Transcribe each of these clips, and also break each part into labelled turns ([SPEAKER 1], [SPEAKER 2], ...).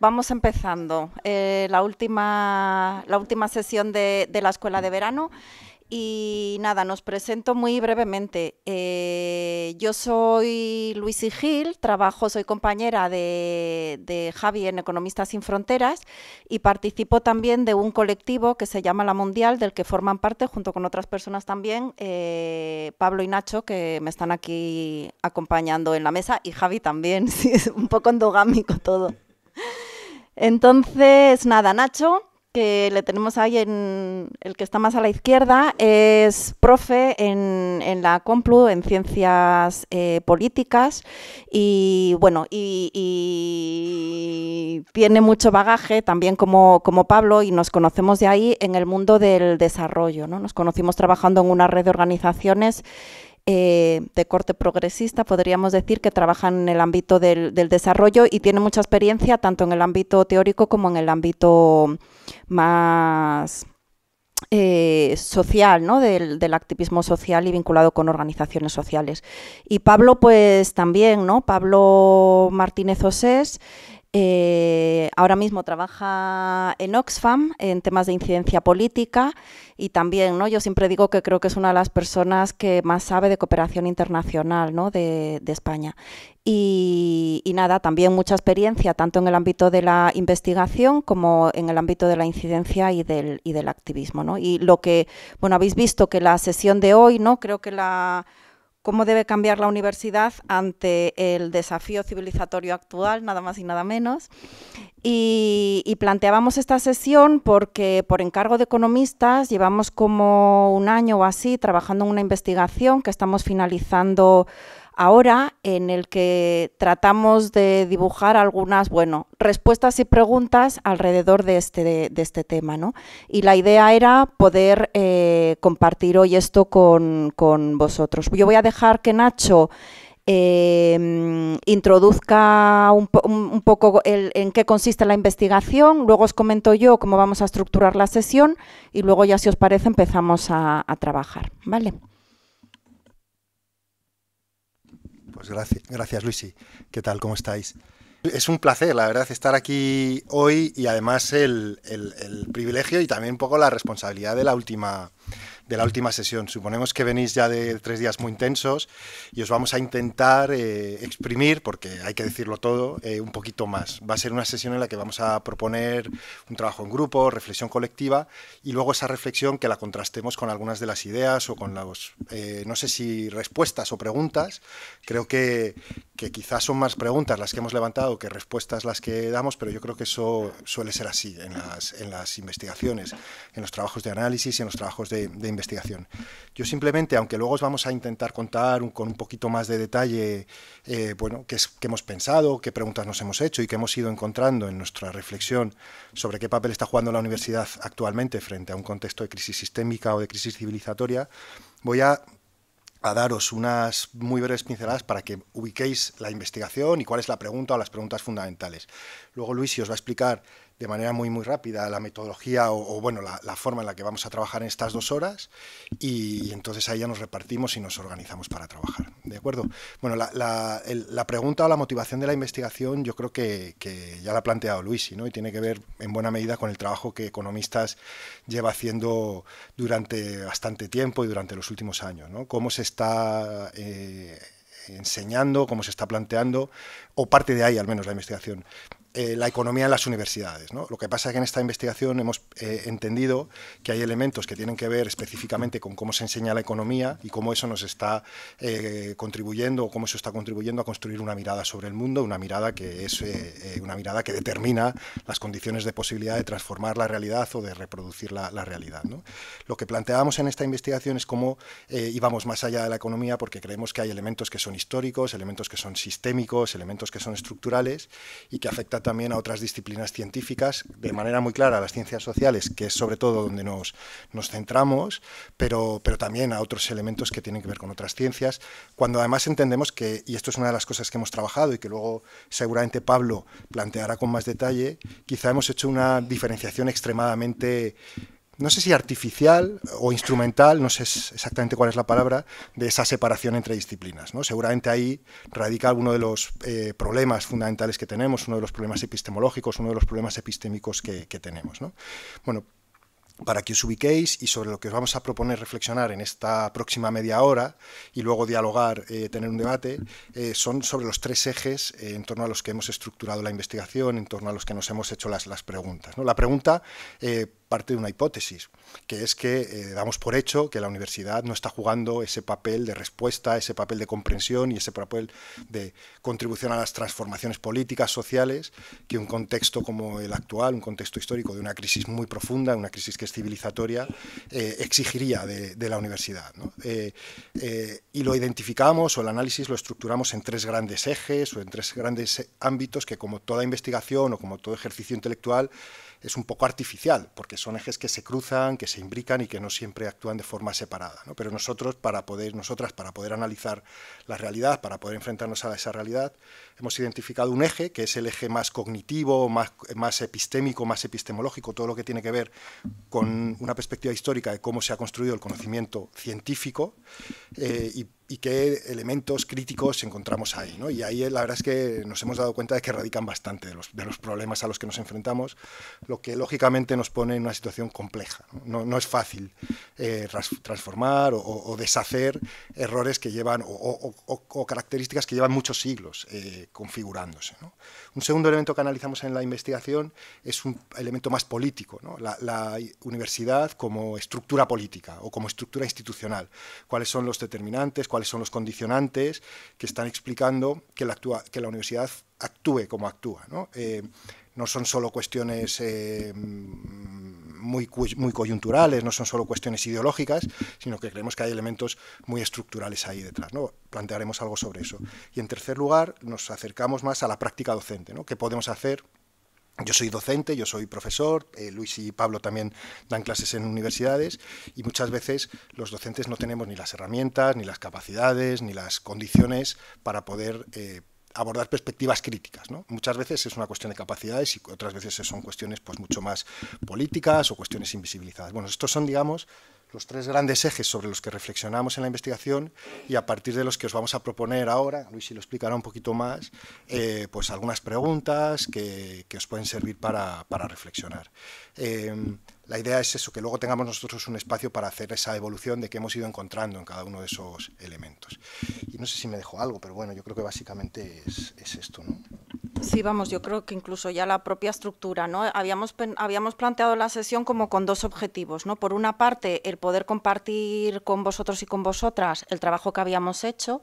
[SPEAKER 1] vamos, empezando. Eh, la, última, sesión de, la escuela de verano. Y nada, nos presento muy brevemente. Eh, yo soy y Gil, trabajo, soy compañera de, Javi en Economistas sin Fronteras y participo también de un colectivo que se llama La Mundial, del que forman parte, junto con otras personas también, eh, Pablo y Nacho, que me están aquí acompañando en la mesa, y Javi también, sí, es un poco endogámico todo. Entonces, nada, Nacho, que le tenemos ahí en el que está más a la izquierda, es profe en, la Complu, en ciencias eh, políticas, y bueno, y, tiene mucho bagaje también como, como Pablo, y nos conocemos de ahí en el mundo del desarrollo, ¿no? Nos conocimos trabajando en una red de organizaciones eh, de corte progresista, podríamos decir, que trabajan en el ámbito del, desarrollo y tiene mucha experiencia tanto en el ámbito teórico como en el ámbito más eh, social, ¿no? Del, del, activismo social y vinculado con organizaciones sociales. Y Pablo, pues también, ¿no? Pablo Martínez Osés. Eh, ahora mismo trabaja en Oxfam en temas de incidencia política y también, ¿no? Yo siempre digo que creo que es una de las personas que más sabe de cooperación internacional de, España. Y, nada, también mucha experiencia tanto en el ámbito de la investigación como en el ámbito de la incidencia y del, del activismo. Y lo que, bueno, habéis visto que la sesión de hoy, ¿no? Creo que la cómo debe cambiar la universidad ante el desafío civilizatorio actual, nada más y nada menos. Y, planteábamos esta sesión porque por encargo de economistas llevamos como un año o así trabajando en una investigación que estamos finalizando ahora en el que tratamos de dibujar algunas, bueno, respuestas y preguntas alrededor de este, de, este tema, ¿no? Y la idea era poder eh, compartir hoy esto con, vosotros. Yo voy a dejar que Nacho... Em, introduzca un, poco en qué consiste la investigación, luego os comento yo cómo vamos a estructurar la sesión y luego ya si os parece empezamos a, a trabajar. ¿vale?
[SPEAKER 2] Pues gracias, gracias Luisi. ¿Qué tal? ¿Cómo estáis? Es un placer, la verdad, estar aquí hoy y además el, el privilegio y también un poco la responsabilidad de la última de la última sesión. Suponemos que venís ya de tres días muy intensos y os vamos a intentar eh, exprimir, porque hay que decirlo todo, eh, un poquito más. Va a ser una sesión en la que vamos a proponer un trabajo en grupo, reflexión colectiva y luego esa reflexión que la contrastemos con algunas de las ideas o con las, eh, no sé si respuestas o preguntas. Creo que, quizás son más preguntas las que hemos levantado que respuestas las que damos, pero yo creo que eso suele ser así en las, investigaciones, en los trabajos de análisis y en los trabajos de investigación. Yo simplemente, aunque luego os vamos a intentar contar con un poquito más de detalle, eh, bueno, qué, hemos pensado, qué preguntas nos hemos hecho y qué hemos ido encontrando en nuestra reflexión sobre qué papel está jugando la universidad actualmente frente a un contexto de crisis sistémica o de crisis civilizatoria, voy a daros unas muy breves pinceladas para que ubiquéis la investigación y cuál es la pregunta o las preguntas fundamentales. Luego Luis, si os va a explicar de manera muy, muy rápida la metodología o, bueno, la, forma en la que vamos a trabajar en estas dos horas y, entonces ahí ya nos repartimos y nos organizamos para trabajar. ¿De acuerdo? Bueno, la, pregunta o la motivación de la investigación yo creo que, ya la ha planteado Luis, ¿no? y tiene que ver en buena medida con el trabajo que economistas lleva haciendo durante bastante tiempo y durante los últimos años. ¿no? Cómo se está... Eh, enseñando, cómo se está planteando, o parte de ahí al menos la investigación, eh, la economía en las universidades. ¿no? Lo que pasa es que en esta investigación hemos eh, entendido que hay elementos que tienen que ver específicamente con cómo se enseña la economía y cómo eso nos está eh, contribuyendo o cómo eso está contribuyendo a construir una mirada sobre el mundo, una mirada que es una mirada que determina las condiciones de posibilidad de transformar la realidad o de reproducir la, realidad. Lo que planteábamos en esta investigación es cómo íbamos más allá de la economía porque creemos que hay elementos que son históricos, elementos que son sistémicos, elementos que son estructurales y que afectan también a otras disciplinas científicas, de manera muy clara a las ciencias sociales, que es sobre todo donde nos, nos centramos, pero, pero también a otros elementos que tienen que ver con otras ciencias, cuando además entendemos que, y esto es una de las cosas que hemos trabajado y que luego seguramente Pablo planteará con más detalle, quizá hemos hecho una diferenciación extremadamente no sé si artificial o instrumental, no sé exactamente cuál es la palabra, de esa separación entre disciplinas. ¿no? Seguramente ahí radica uno de los eh, problemas fundamentales que tenemos, uno de los problemas epistemológicos, uno de los problemas epistémicos que, tenemos. Bueno, para que os ubiquéis y sobre lo que os vamos a proponer reflexionar en esta próxima media hora y luego dialogar, eh, tener un debate, eh, son sobre los tres ejes en torno a los que hemos estructurado la investigación, en torno a los que nos hemos hecho las, las preguntas. La pregunta parte de una hipótesis, que es que eh, damos por hecho que la universidad no está jugando ese papel de respuesta, ese papel de comprensión y ese papel de contribución a las transformaciones políticas, sociales, que un contexto como el actual, un contexto histórico de una crisis muy profunda, una crisis que es civilizatoria, eh, exigiría de, la universidad. Eh, y lo identificamos o el análisis lo estructuramos en tres grandes ejes o en tres grandes ámbitos que como toda investigación o como todo ejercicio intelectual es un poco artificial, porque son ejes que se cruzan, que se imbrican y que no siempre actúan de forma separada. Pero nosotros, para poder, nosotras, para poder analizar la realidad, para poder enfrentarnos a esa realidad, hemos identificado un eje, que es el eje más cognitivo, más, más epistémico, más epistemológico, todo lo que tiene que ver con una perspectiva histórica de cómo se ha construido el conocimiento científico eh, y y qué elementos críticos encontramos ahí. ¿no? Y ahí eh, la verdad es que nos hemos dado cuenta de que radican bastante de los, de los problemas a los que nos enfrentamos, lo que lógicamente nos pone en una situación compleja. No, no es fácil eh, transformar o, deshacer errores que llevan o, características que llevan muchos siglos eh, configurándose. Un segundo elemento que analizamos en la investigación es un elemento más político, ¿no? la, la universidad como estructura política o como estructura institucional. ¿Cuáles son los determinantes? ¿Cuáles pues, son los condicionantes que están explicando que la, que la universidad actúe como actúa. ¿no? Eh, no son solo cuestiones eh, muy, muy coyunturales, no son solo cuestiones ideológicas, sino que creemos que hay elementos muy estructurales ahí detrás. ¿no? Plantearemos algo sobre eso. Y en tercer lugar, nos acercamos más a la práctica docente. ¿no? ¿Qué podemos hacer? Yo soy docente, yo soy profesor, eh, Luis y Pablo también dan clases en universidades y muchas veces los docentes no tenemos ni las herramientas, ni las capacidades, ni las condiciones para poder eh, abordar perspectivas críticas. Muchas veces es una cuestión de capacidades y otras veces son cuestiones pues, mucho más políticas o cuestiones invisibilizadas. Bueno, estos son, digamos, los tres grandes ejes sobre los que reflexionamos en la investigación y a partir de los que os vamos a proponer ahora, Luis y lo explicará un poquito más, eh, pues algunas preguntas que, os pueden servir para, reflexionar. Eh, la idea es eso, que luego tengamos nosotros un espacio para hacer esa evolución de que hemos ido encontrando en cada uno de esos elementos. Y no sé si me dejo algo, pero bueno, yo creo que básicamente es, esto, ¿no?
[SPEAKER 1] Sí, vamos, yo creo que incluso ya la propia estructura, ¿no? Habíamos, habíamos planteado la sesión como con dos objetivos, ¿no? Por una parte, el poder compartir con vosotros y con vosotras el trabajo que habíamos hecho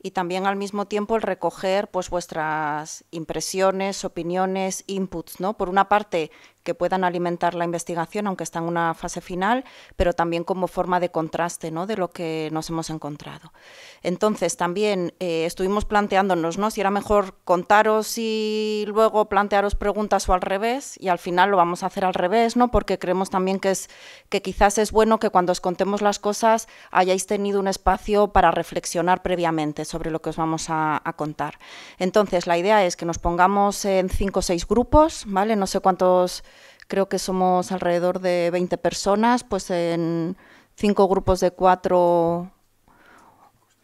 [SPEAKER 1] y también al mismo tiempo el recoger pues vuestras impresiones, opiniones, inputs, ¿no? Por una parte, que puedan alimentar la investigación, aunque está en una fase final, pero también como forma de contraste ¿no? de lo que nos hemos encontrado. Entonces, también eh, estuvimos planteándonos ¿no? si era mejor contaros y luego plantearos preguntas o al revés, y al final lo vamos a hacer al revés, ¿no? porque creemos también que, es, que quizás es bueno que cuando os contemos las cosas hayáis tenido un espacio para reflexionar previamente sobre lo que os vamos a, a contar. Entonces, la idea es que nos pongamos en cinco o seis grupos, ¿vale? No sé cuántos Creo que somos alrededor de 20 personas, pues en cinco grupos de cuatro.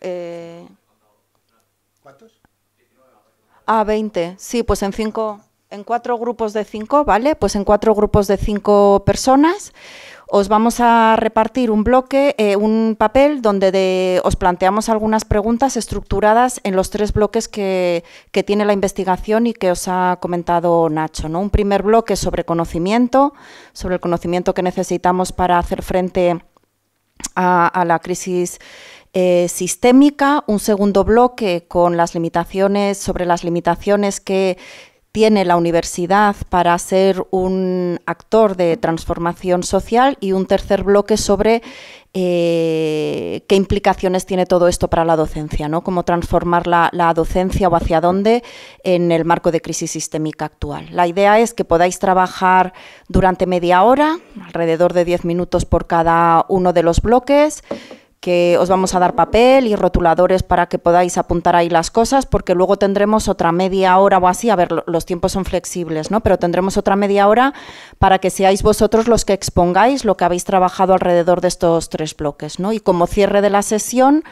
[SPEAKER 1] Eh, ¿Cuántos? Ah, 20. Sí, pues en cinco, en cuatro grupos de cinco, ¿vale? Pues en cuatro grupos de cinco personas os vamos a repartir un bloque, eh, un papel donde os planteamos algunas preguntas estructuradas en los tres bloques que, tiene la investigación y que os ha comentado Nacho. ¿no? Un primer bloque sobre conocimiento, sobre el conocimiento que necesitamos para hacer frente a, la crisis eh, sistémica, un segundo bloque con las limitaciones, sobre las limitaciones que, tiene la universidad para ser un actor de transformación social y un tercer bloque sobre eh, qué implicaciones tiene todo esto para la docencia, ¿no? cómo transformar la, la, docencia o hacia dónde en el marco de crisis sistémica actual. La idea es que podáis trabajar durante media hora, alrededor de 10 minutos por cada uno de los bloques que os vamos a dar papel y rotuladores para que podáis apuntar ahí las cosas, porque luego tendremos otra media hora o así, a ver, los tiempos son flexibles, ¿no? Pero tendremos otra media hora para que seáis vosotros los que expongáis lo que habéis trabajado alrededor de estos tres bloques, ¿no? Y como cierre de la sesión,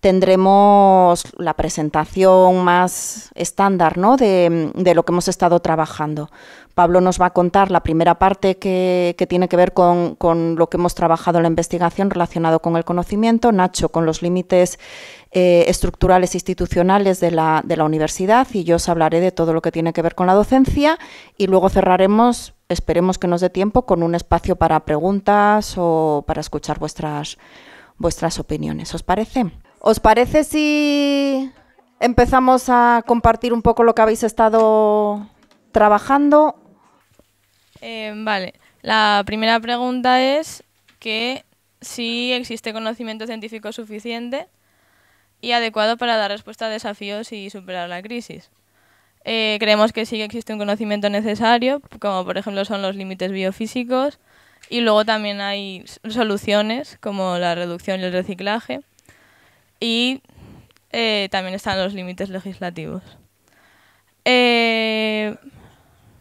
[SPEAKER 1] tendremos la presentación más estándar de, lo que hemos estado trabajando. Pablo nos va a contar la primera parte que, tiene que ver con, lo que hemos trabajado en la investigación relacionado con el conocimiento, Nacho con los límites eh, estructurales estructurales institucionales de la, de la universidad y yo os hablaré de todo lo que tiene que ver con la docencia y luego cerraremos esperemos que nos dé tiempo con un espacio para preguntas o para escuchar vuestras, vuestras opiniones. ¿Os parece? ¿Os parece si empezamos a compartir un poco lo que habéis estado trabajando?
[SPEAKER 3] Eh, vale, la primera pregunta es que si existe conocimiento científico suficiente y adecuado para dar respuesta a desafíos y superar la crisis. Eh, creemos que sí que existe un conocimiento necesario, como por ejemplo son los límites biofísicos, y luego también hay soluciones como la reducción y el reciclaje y eh, también están los límites legislativos. Eh,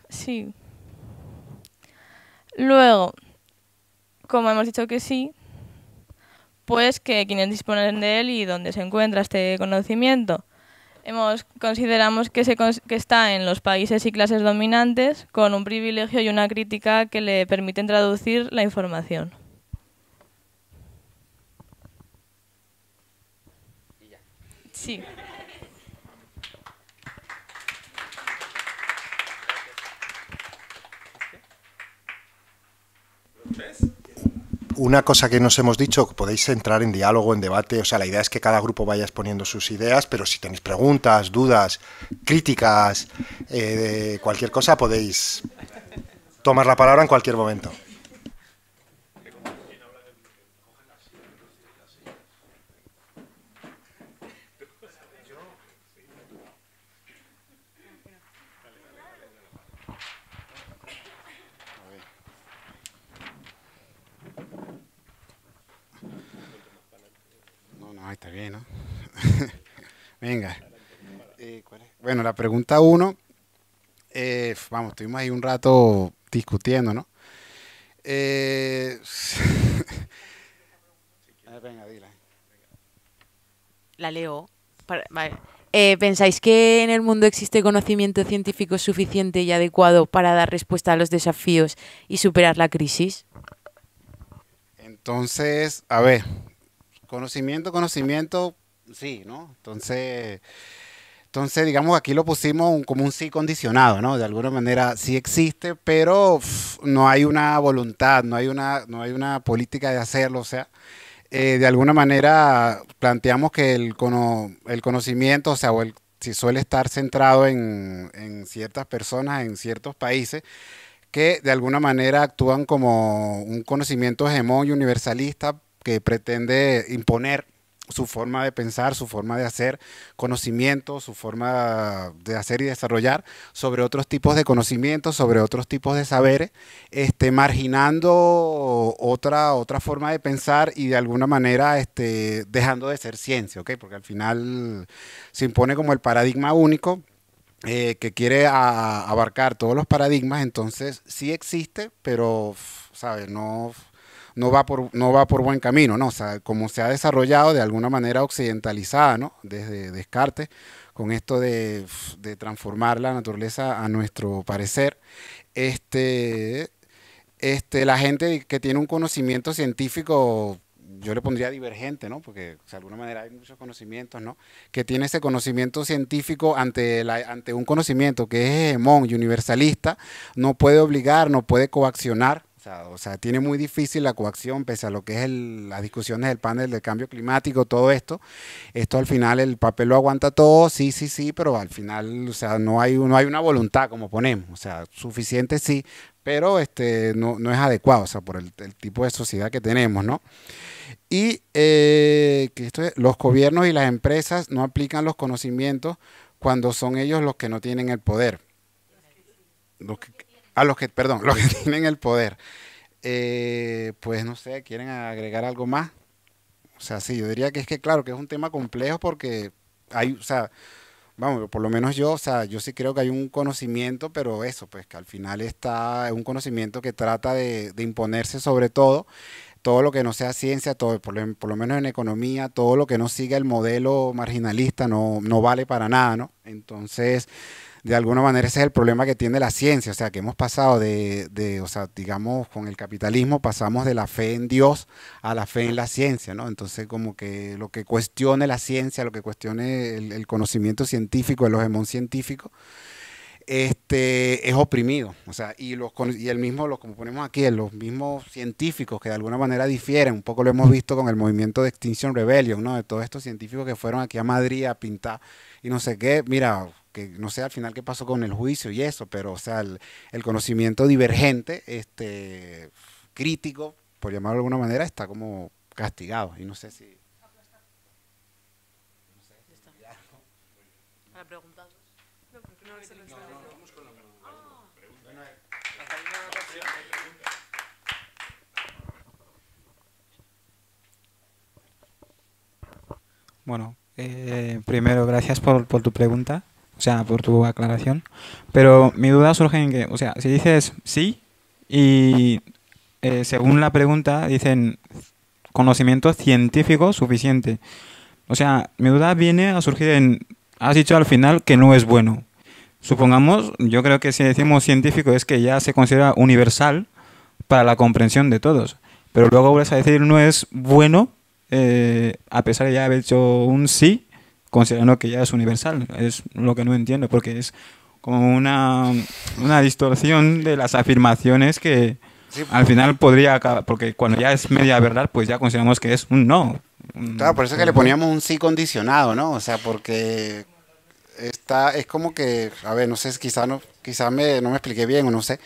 [SPEAKER 3] sí. Luego, como hemos dicho que sí, pues que quienes disponen de él y dónde se encuentra este conocimiento. Hemos, consideramos que, se, que está en los países y clases dominantes con un privilegio y una crítica que le permiten traducir la información. Sí.
[SPEAKER 2] Una cosa que nos hemos dicho, podéis entrar en diálogo, en debate, o sea, la idea es que cada grupo vaya exponiendo sus ideas, pero si tenéis preguntas, dudas, críticas, eh, cualquier cosa, podéis tomar la palabra en cualquier momento.
[SPEAKER 4] está bien, ¿no? Venga. Eh, bueno, la pregunta uno, eh, vamos, estuvimos ahí un rato discutiendo, ¿no? Eh,
[SPEAKER 5] venga, La leo.
[SPEAKER 6] ¿Pensáis que en el mundo existe conocimiento científico suficiente y adecuado para dar respuesta a los desafíos y superar la crisis?
[SPEAKER 4] Entonces, a ver, Conocimiento, conocimiento, sí, ¿no? Entonces, entonces digamos, aquí lo pusimos como un sí condicionado, ¿no? De alguna manera sí existe, pero no hay una voluntad, no hay una, no hay una política de hacerlo, o sea, eh, de alguna manera planteamos que el, el conocimiento, o sea, si suele estar centrado en, en, ciertas personas, en ciertos países, que de alguna manera actúan como un conocimiento hegemón y universalista, que pretende imponer su forma de pensar, su forma de hacer conocimiento, su forma de hacer y desarrollar sobre otros tipos de conocimientos, sobre otros tipos de saberes, este, marginando otra, otra forma de pensar y de alguna manera este, dejando de ser ciencia, ¿ok? porque al final se impone como el paradigma único. Eh, que quiere abarcar todos los paradigmas, entonces sí existe, pero, ¿sabes? No, no va por, no va por buen camino, ¿no? como se ha desarrollado de alguna manera occidentalizada, ¿no? Desde Descartes, con esto de, transformar la naturaleza a nuestro parecer, este, este, la gente que tiene un conocimiento científico yo le pondría divergente, ¿no? Porque de alguna manera hay muchos conocimientos, ¿no? Que tiene ese conocimiento científico ante, la, ante un conocimiento que es hegemón y universalista, no puede obligar, no puede coaccionar o sea, tiene muy difícil la coacción, pese a lo que es las discusiones del panel del cambio climático, todo esto. Esto al final el papel lo aguanta todo, sí, sí, sí, pero al final, o sea, no hay, no hay una voluntad, como ponemos. O sea, suficiente sí, pero este, no, es adecuado, o sea, por el, tipo de sociedad que tenemos, ¿no? Y eh, que esto es, los gobiernos y las empresas no aplican los conocimientos cuando son ellos los que no tienen el poder. Los que, a los que, perdón, los que tienen el poder. Eh, pues no sé, ¿quieren agregar algo más? O sea, sí, yo diría que es que, claro, que es un tema complejo porque hay, o sea, vamos, por lo menos yo, o sea, yo sí creo que hay un conocimiento, pero eso, pues que al final está un conocimiento que trata de, imponerse sobre todo, todo lo que no sea ciencia, todo, por lo, por, lo menos en economía, todo lo que no siga el modelo marginalista no, no vale para nada, ¿no? Entonces, de alguna manera ese es el problema que tiene la ciencia, o sea, que hemos pasado de, de, o sea, digamos, con el capitalismo pasamos de la fe en Dios a la fe en la ciencia, ¿no? Entonces, como que lo que cuestione la ciencia, lo que cuestione el, conocimiento científico, el hegemón científico, este, es oprimido. O sea, y, los, el mismo, los, como ponemos aquí, los mismos científicos que de alguna manera difieren, un poco lo hemos visto con el movimiento de Extinction Rebellion, ¿no? De todos estos científicos que fueron aquí a Madrid a pintar y no sé qué, mira, no sé al final qué pasó con el juicio y eso, pero o sea, el, conocimiento divergente, este, crítico, por llamarlo de alguna manera, está como castigado. Y no sé si...
[SPEAKER 5] Ah.
[SPEAKER 7] Bueno, eh, eh, primero gracias por tu pregunta o sea, por tu aclaración. Pero mi duda surge en que, o sea, si dices sí y eh, según la pregunta dicen conocimiento científico suficiente. O sea, mi duda viene a surgir en, has dicho al final que no es bueno. Supongamos, yo creo que si decimos científico es que ya se considera universal para la comprensión de todos. Pero luego vuelves a decir no es bueno, eh, a pesar de ya haber hecho un sí, considerando que ya es universal. Es lo que no entiendo, porque es como una, distorsión de las afirmaciones que al final podría acabar, porque cuando ya es media verdad, pues ya consideramos que es un no. Claro, por
[SPEAKER 4] eso es que le poníamos un sí condicionado, ¿no? O sea, porque está, es como que, a ver, no sé, quizá no, quizá me, no me expliqué bien o no sé.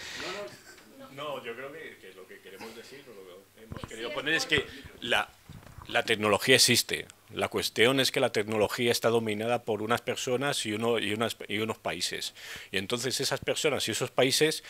[SPEAKER 4] No, yo creo que,
[SPEAKER 2] lo que queremos decir, lo que hemos querido poner
[SPEAKER 8] es que la, la tecnología existe. La cuestión es que la tecnología está dominada por unas personas y, uno, y, y unos países. Y entonces esas personas y esos países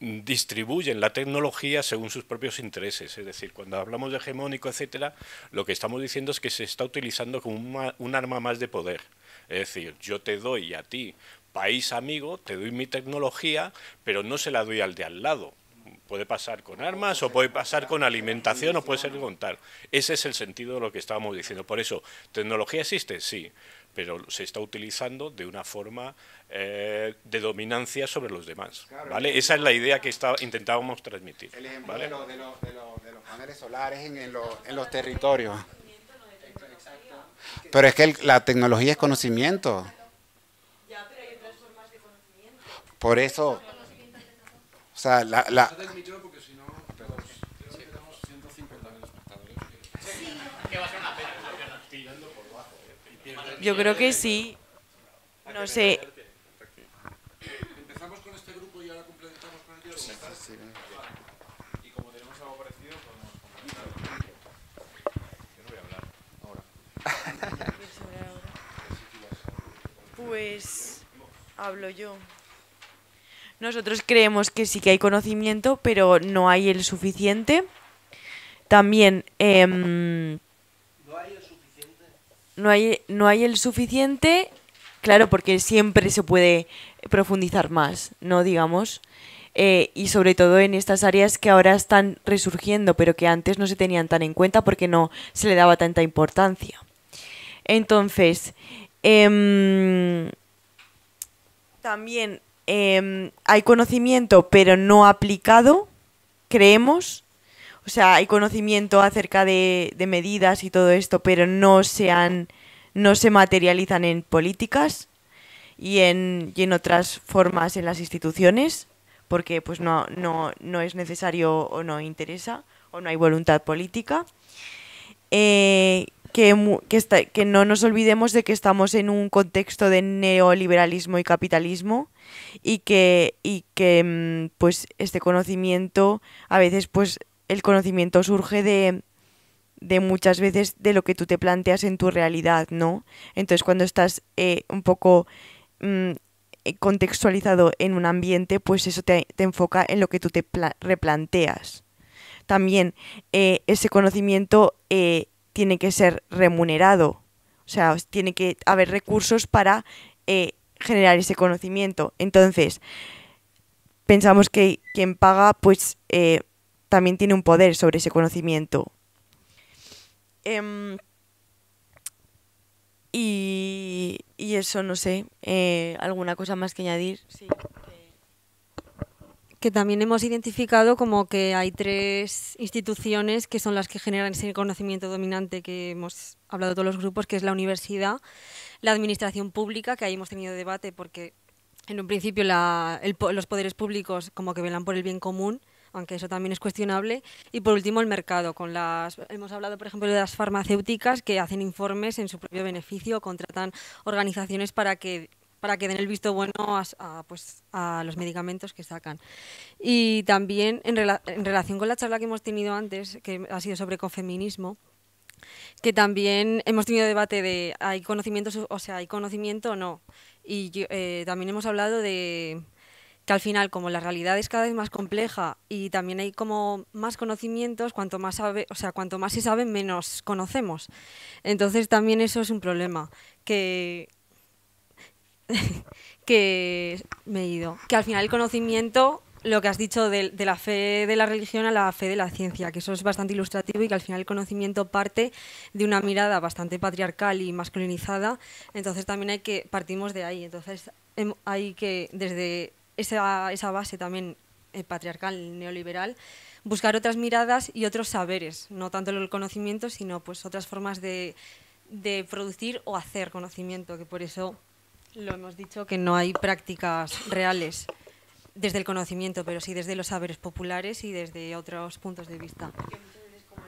[SPEAKER 2] distribuyen la tecnología según sus propios intereses. Es decir, cuando hablamos de hegemónico, etcétera, lo que estamos diciendo es que se está utilizando como un, un arma más de poder. Es decir, yo te doy a ti, país amigo, te doy mi tecnología, pero no se la doy al de al lado Puede pasar con armas o puede pasar con alimentación o puede ser con tal. Ese es el sentido de lo que estábamos diciendo. Por eso, ¿tecnología existe? Sí, pero se está utilizando de una forma eh, de dominancia sobre los demás. ¿vale? Esa es la idea que intentábamos transmitir. El ejemplo de,
[SPEAKER 4] los paneles solares en, los territorios. Pero es que la tecnología es conocimiento. Por eso sea, la...
[SPEAKER 6] Yo creo que sí. No sé. Empezamos con este grupo y ahora completamos con el diálogo.
[SPEAKER 9] Y como tenemos algo parecido, podemos complementar. Yo no voy a hablar ahora.
[SPEAKER 6] Pues hablo yo. Nosotros creemos que sí que hay conocimiento, pero no hay el suficiente. También... Em, ¿No hay el suficiente? No hay, el suficiente, claro, porque siempre se puede profundizar más, ¿no? Digamos. Eh, y sobre todo en estas áreas que ahora están resurgiendo, pero que antes no se tenían tan en cuenta porque no se le daba tanta importancia. Entonces, em, también Em, hay conocimiento pero no aplicado, creemos. O sea, hay conocimiento acerca de, medidas y todo esto, pero no se, no se materializan en políticas y en, en otras formas en las instituciones, porque pues no, es necesario o no interesa o no hay voluntad política. Eh, que no nos olvidemos de que estamos en un contexto de neoliberalismo y capitalismo y que, y que mm, pues este conocimiento, a veces pues el conocimiento surge de, de muchas veces de lo que tú te planteas en tu realidad, ¿no? Entonces cuando estás eh, un poco mm, eh, contextualizado en un ambiente, pues eso te, enfoca en lo que tú te replanteas. También eh, ese conocimiento tiene que ser remunerado, o sea, tiene que haber recursos para generar ese conocimiento. Entonces, pensamos que quien paga, pues eh, también tiene un poder sobre ese conocimiento. Em, y, eso,
[SPEAKER 10] no sé, eh, ¿alguna cosa más que añadir? Sí. Que también hemos identificado como que hay tres instituciones que son las que generan ese conocimiento dominante que hemos hablado todos los grupos, que es la universidad, la administración pública, que ahí hemos tenido debate porque en un principio los poderes públicos como que velan por el bien común, aunque eso también es cuestionable. Y por último, el mercado. Con las, hemos hablado, por ejemplo, de las farmacéuticas que hacen informes en su propio beneficio, contratan organizaciones para que para que den el visto bueno a, pues, a los medicamentos que sacan. Y también en, relación con la charla que hemos tenido antes, que ha sido sobre ecofeminismo que también hemos tenido debate de hay conocimientos, o sea, hay conocimiento o no. Y eh, también hemos hablado de que al final, como la realidad es cada vez más compleja y también hay como más conocimientos, cuanto más sabe, o sea, cuanto más se sabe, menos conocemos. Entonces también eso es un problema. Que que me he ido. Que al final el conocimiento lo que has dicho de, la fe de la religión a la fe de la ciencia, que eso es bastante ilustrativo y que al final el conocimiento parte de una mirada bastante patriarcal y masculinizada, entonces también hay que partimos de ahí, entonces em, hay que desde esa, esa base también eh, patriarcal neoliberal buscar otras miradas y otros saberes, no tanto el conocimiento, sino pues otras formas de, de producir o hacer conocimiento, que por eso lo hemos dicho que no hay prácticas reales desde el conocimiento, pero sí desde los saberes populares y desde otros puntos de vista. Porque muchas como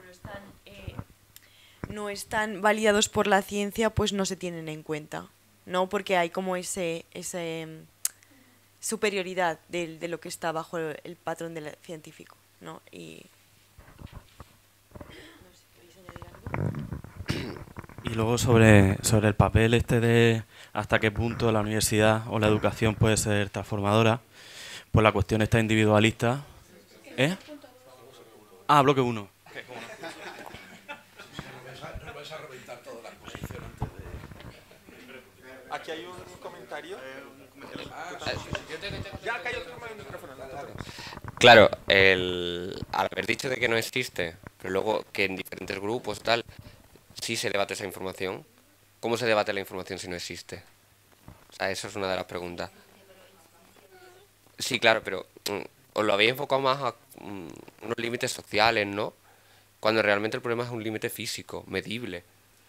[SPEAKER 10] eh,
[SPEAKER 6] no están, validados por la ciencia, pues no se tienen en cuenta, ¿no? Porque hay como ese, ese mm, superioridad de, lo que está bajo el, patrón del científico, ¿no? Y,
[SPEAKER 11] y luego sobre, sobre el papel este de hasta qué punto la universidad o la educación puede ser transformadora. Pues la cuestión está individualista. ¿Eh? Ah, bloque 1.
[SPEAKER 9] Aquí hay un comentario.
[SPEAKER 8] Claro, el, al haber dicho de que no existe, pero luego que en diferentes grupos tal, sí se debate esa información. ¿Cómo se debate la información si no existe? O sea, esa es una de las preguntas. Sí, claro, pero mm, os lo habéis enfocado más a mm, unos límites sociales, ¿no? Cuando realmente el problema es un límite físico, medible.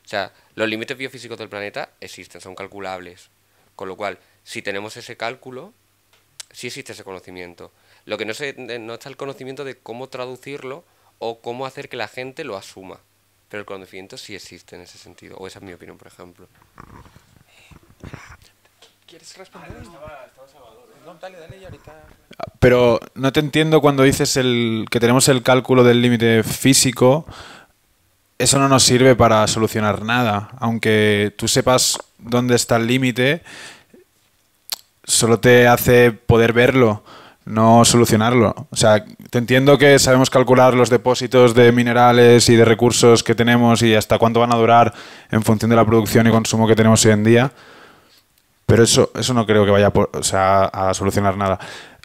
[SPEAKER 8] O sea, los límites biofísicos del planeta existen, son calculables. Con lo cual, si tenemos ese cálculo, sí existe ese conocimiento. Lo que no, se, no está el conocimiento de cómo traducirlo o cómo hacer que la gente lo asuma. Pero el conocimiento sí existe en ese sentido. O esa es mi opinión, por ejemplo. ¿Quieres responder?
[SPEAKER 12] Ah, estaba, Salvador. Pero no te entiendo cuando dices el, que tenemos el cálculo del límite físico. Eso no nos sirve para solucionar nada. Aunque tú sepas dónde está el límite, solo te hace poder verlo, no solucionarlo. O sea, te entiendo que sabemos calcular los depósitos de minerales y de recursos que tenemos y hasta cuánto van a durar en función de la producción y consumo que tenemos hoy en día pero eso, eso no creo que vaya a solucionar nada.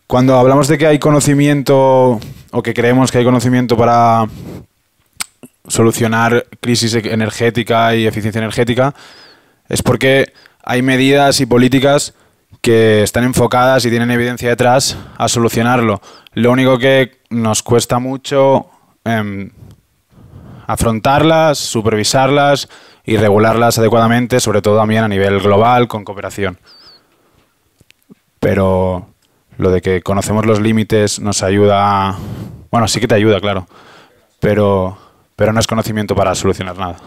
[SPEAKER 12] Cuando hablamos de que hay conocimiento o que creemos que hay conocimiento para solucionar crisis e-, energética y eficiencia energética, es porque hay medidas y políticas que están enfocadas y tienen evidencia detrás a solucionarlo. Lo único que nos cuesta mucho em, afrontarlas, supervisarlas, y regularlas adecuadamente, sobre todo también a nivel global, con cooperación. Pero lo de que conocemos los límites nos ayuda... Bueno, sí que te ayuda, claro, pero, pero no es conocimiento para solucionar nada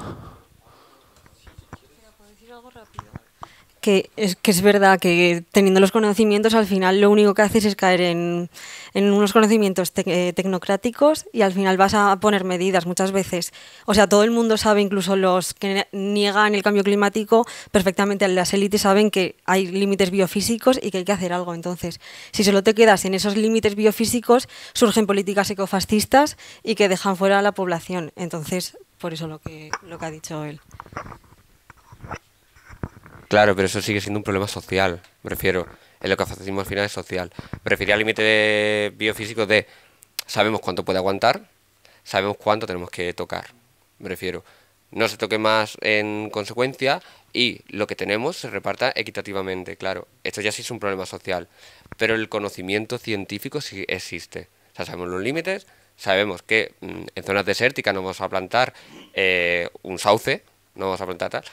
[SPEAKER 10] que es, que es verdad que teniendo los conocimientos al final lo único que haces es caer en, unos conocimientos eh, tecnocráticos y al final vas a poner medidas muchas veces. O sea, todo el mundo sabe, incluso los que niegan el cambio climático, perfectamente las élites saben que hay límites biofísicos y que hay que hacer algo. Entonces, si solo te quedas en esos límites biofísicos, surgen políticas ecofascistas y que dejan fuera a la población. Entonces, por eso lo que, lo que ha dicho él.
[SPEAKER 8] Claro, pero eso sigue siendo un problema social, me refiero. En lo que hacemos al final es social. Me refería al límite biofísico de sabemos cuánto puede aguantar, sabemos cuánto tenemos que tocar. Me refiero. No se toque más en consecuencia y lo que tenemos se reparta equitativamente, claro. Esto ya sí es un problema social. Pero el conocimiento científico sí existe. O sea, sabemos los límites, sabemos que mm, en zonas desérticas no vamos a plantar eh, un sauce, no vamos a plantar tal.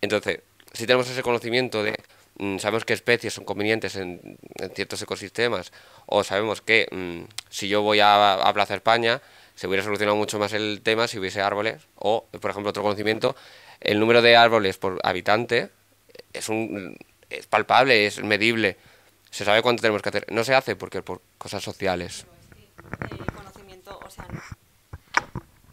[SPEAKER 8] Entonces, si tenemos ese conocimiento de mm, sabemos qué especies son convenientes en, ciertos ecosistemas o sabemos que mm, si yo voy a, Plaza España se hubiera solucionado mucho más el tema si hubiese árboles o por ejemplo otro conocimiento el número de árboles por habitante es un es palpable es medible se sabe cuánto tenemos que hacer no se hace porque por cosas sociales eh, conocimiento
[SPEAKER 10] o sea,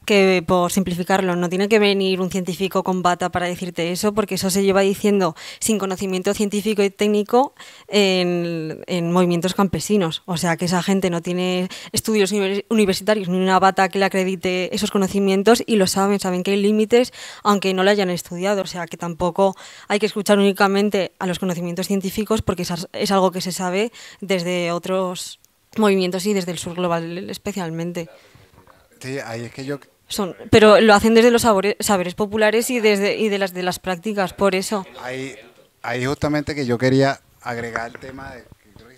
[SPEAKER 10] que, por simplificarlo, no tiene que venir un científico con bata para decirte eso, porque eso se lleva diciendo sin conocimiento científico y técnico en, movimientos campesinos. O sea, que esa gente no tiene estudios universitarios ni una bata que le acredite esos conocimientos y lo saben, saben que hay límites, aunque no lo hayan estudiado. O sea, que tampoco hay que escuchar únicamente a los conocimientos científicos, porque es algo que se sabe desde otros movimientos y desde el sur global especialmente.
[SPEAKER 4] Sí, ahí es que yo
[SPEAKER 10] son, pero lo hacen desde los saberes populares y desde y de las de las prácticas, por eso.
[SPEAKER 4] hay ahí justamente que yo quería agregar el tema de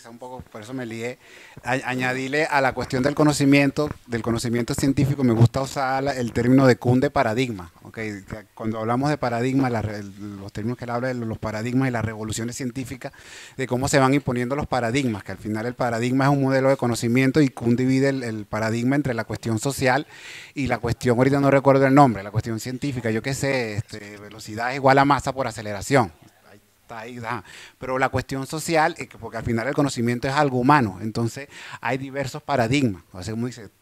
[SPEAKER 4] un poco, por eso me lié, añadirle a la cuestión del conocimiento, del conocimiento científico, me gusta usar el término de Kuhn de paradigma. ¿okay? Cuando hablamos de paradigma, los términos que él habla de los paradigmas y las revoluciones científicas, de cómo se van imponiendo los paradigmas, que al final el paradigma es un modelo de conocimiento y Kuhn divide el, paradigma entre la cuestión social y la cuestión, ahorita no recuerdo el nombre, la cuestión científica, yo qué sé, este, velocidad es igual a masa por aceleración pero la cuestión social, porque al final el conocimiento es algo humano, entonces hay diversos paradigmas,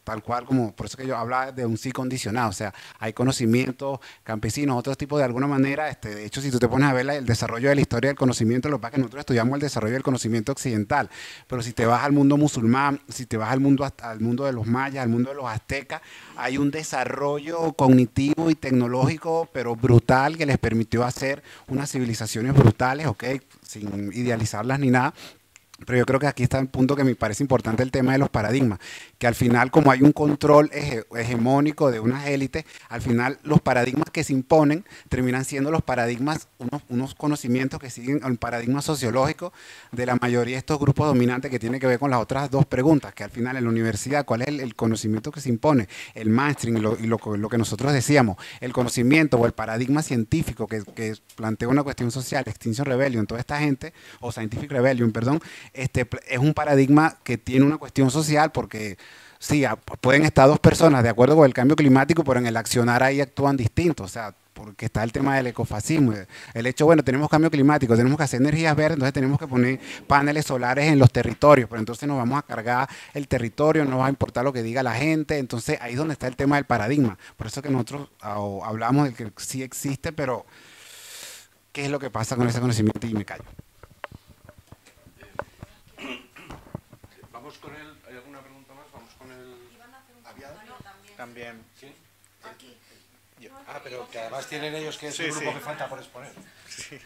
[SPEAKER 4] tal cual como, por eso que yo hablaba de un sí condicionado, o sea, hay conocimientos campesinos, otros tipos de alguna manera, este, de hecho, si tú te pones a ver el desarrollo de la historia del conocimiento, lo que que nosotros estudiamos el desarrollo del conocimiento occidental, pero si te vas al mundo musulmán, si te vas al mundo, al mundo de los mayas, al mundo de los aztecas, hay un desarrollo cognitivo y tecnológico, pero brutal, que les permitió hacer unas civilizaciones brutales ok, sin idealizarlas ni nada. Pero yo creo que aquí está el punto que me parece importante el tema de los paradigmas que al final como hay un control hegemónico de unas élites, al final los paradigmas que se imponen terminan siendo los paradigmas, unos, unos conocimientos que siguen el paradigma sociológico de la mayoría de estos grupos dominantes que tiene que ver con las otras dos preguntas, que al final en la universidad, ¿cuál es el, conocimiento que se impone? El mainstream, lo, y lo, que nosotros decíamos, el conocimiento o el paradigma científico que, plantea una cuestión social, Extinction Rebellion, toda esta gente, o Scientific Rebellion, perdón, este, es un paradigma que tiene una cuestión social porque sí, pueden estar dos personas de acuerdo con el cambio climático, pero en el accionar ahí actúan distintos. O sea, porque está el tema del ecofascismo. El hecho, bueno, tenemos cambio climático, tenemos que hacer energías verdes, entonces tenemos que poner paneles solares en los territorios, pero entonces nos vamos a cargar el territorio, no va a importar lo que diga la gente, entonces ahí es donde está el tema del paradigma. Por eso que nosotros hablamos de que sí existe, pero ¿qué es lo que pasa con ese conocimiento? Y me callo.
[SPEAKER 13] también. ¿Sí? Ah, pero que además tienen ellos que es sí, grupo que falta por exponer.
[SPEAKER 14] Sí.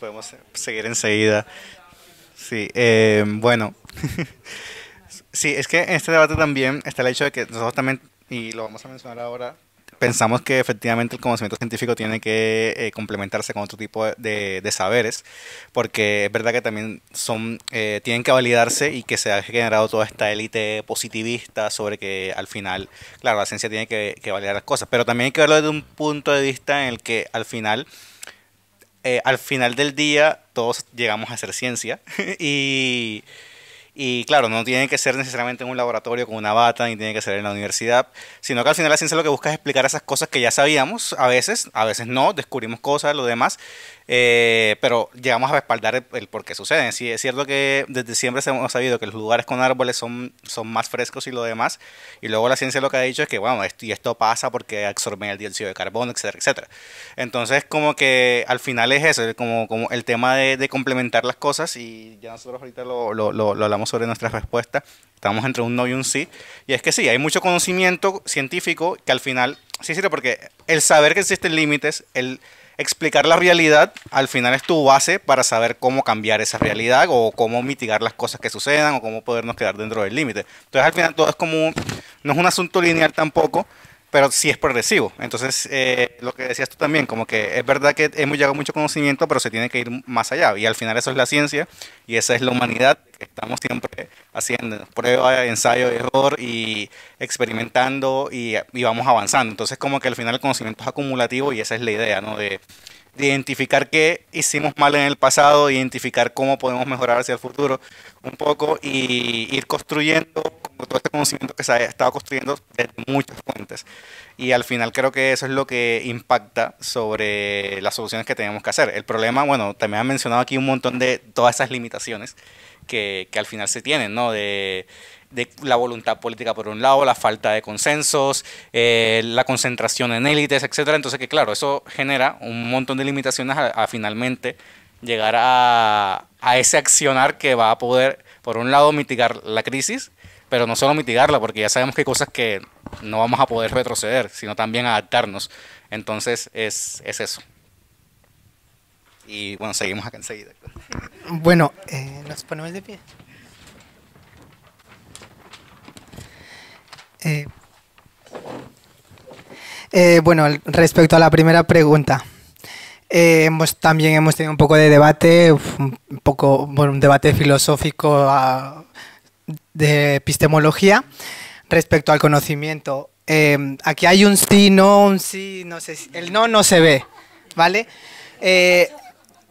[SPEAKER 14] Podemos seguir enseguida. Sí, eh, bueno. sí, es que en este debate también está el hecho de que nosotros también, y lo vamos a mencionar ahora, pensamos que efectivamente el conocimiento científico tiene que eh, complementarse con otro tipo de, saberes, porque es verdad que también son eh, tienen que validarse y que se ha generado toda esta élite positivista sobre que al final, claro, la ciencia tiene que, validar las cosas, pero también hay que verlo desde un punto de vista en el que al final... Eh, al final del día todos llegamos a hacer ciencia y, y claro, no tiene que ser necesariamente en un laboratorio con una bata, ni tiene que ser en la universidad, sino que al final la ciencia lo que busca es explicar esas cosas que ya sabíamos, a veces, a veces no, descubrimos cosas, lo demás, eh, pero llegamos a respaldar el, por qué sucede es cierto que desde siempre hemos sabido que los lugares con árboles son, son más frescos y lo demás. Y luego la ciencia lo que ha dicho es que, bueno, y esto pasa porque absorben el dióxido de carbono, etcétera, etcétera. Entonces, como que al final es eso, como, como el tema de, complementar las cosas. Y ya nosotros ahorita lo, lo hablamos sobre nuestras respuestas. Estamos entre un no y un sí. Y es que sí, hay mucho conocimiento científico que al final sí sí porque el saber que existen límites, el explicar la realidad, al final es tu base para saber cómo cambiar esa realidad o cómo mitigar las cosas que sucedan o cómo podernos quedar dentro del límite. Entonces al final todo es como, no es un asunto lineal tampoco, pero sí es progresivo. Entonces, eh, lo que decías tú también, como que es verdad que hemos llegado mucho conocimiento, pero se tiene que ir más allá. Y al final eso es la ciencia y esa es la humanidad que estamos siempre haciendo prueba, ensayo, error y experimentando y, y vamos avanzando. Entonces, como que al final el conocimiento es acumulativo y esa es la idea, ¿no? De, identificar qué hicimos mal en el pasado, identificar cómo podemos mejorar hacia el futuro un poco y ir construyendo todo este conocimiento que se ha estado construyendo de muchas fuentes. Y al final creo que eso es lo que impacta sobre las soluciones que tenemos que hacer. El problema, bueno, también han mencionado aquí un montón de todas esas limitaciones que, que al final se tienen, ¿no? De, de la voluntad política por un lado, la falta de consensos, eh, la concentración en élites, etcétera. Entonces que claro, eso genera un montón de limitaciones a, finalmente llegar a, ese accionar que va a poder, por un lado, mitigar la crisis, pero no solo mitigarla, porque ya sabemos que hay cosas que no vamos a poder retroceder, sino también adaptarnos. Entonces es, es eso. Y bueno, seguimos acá enseguida.
[SPEAKER 15] Bueno, eh, nos ponemos de pie. Eh, eh, bueno, respecto a la primera pregunta, eh, también hemos tenido un poco de debate, un poco un debate filosófico ah, de epistemología respecto al conocimiento. aquí hay un sí, no, un sí, no sé, el no no se ve, ¿vale?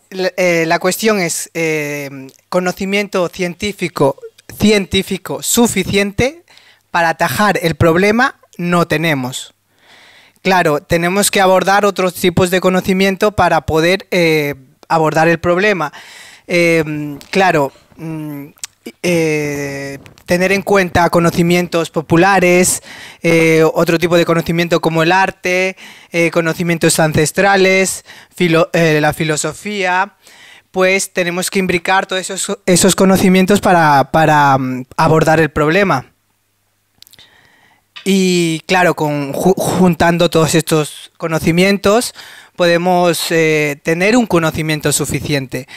[SPEAKER 15] la cuestión es conocimiento científico científico suficiente para atajar el problema no tenemos. Claro, tenemos que abordar otros tipos de conocimiento para poder eh, abordar el problema. Em, claro, mm, eh, tener en cuenta conocimientos populares, eh, otro tipo de conocimiento como el arte, conocimientos ancestrales, la filosofía, pues tenemos que imbricar todos esos, conocimientos para mm, abordar el problema. Y claro, con, juntando todos estos conocimientos, podemos eh, tener un conocimiento suficiente.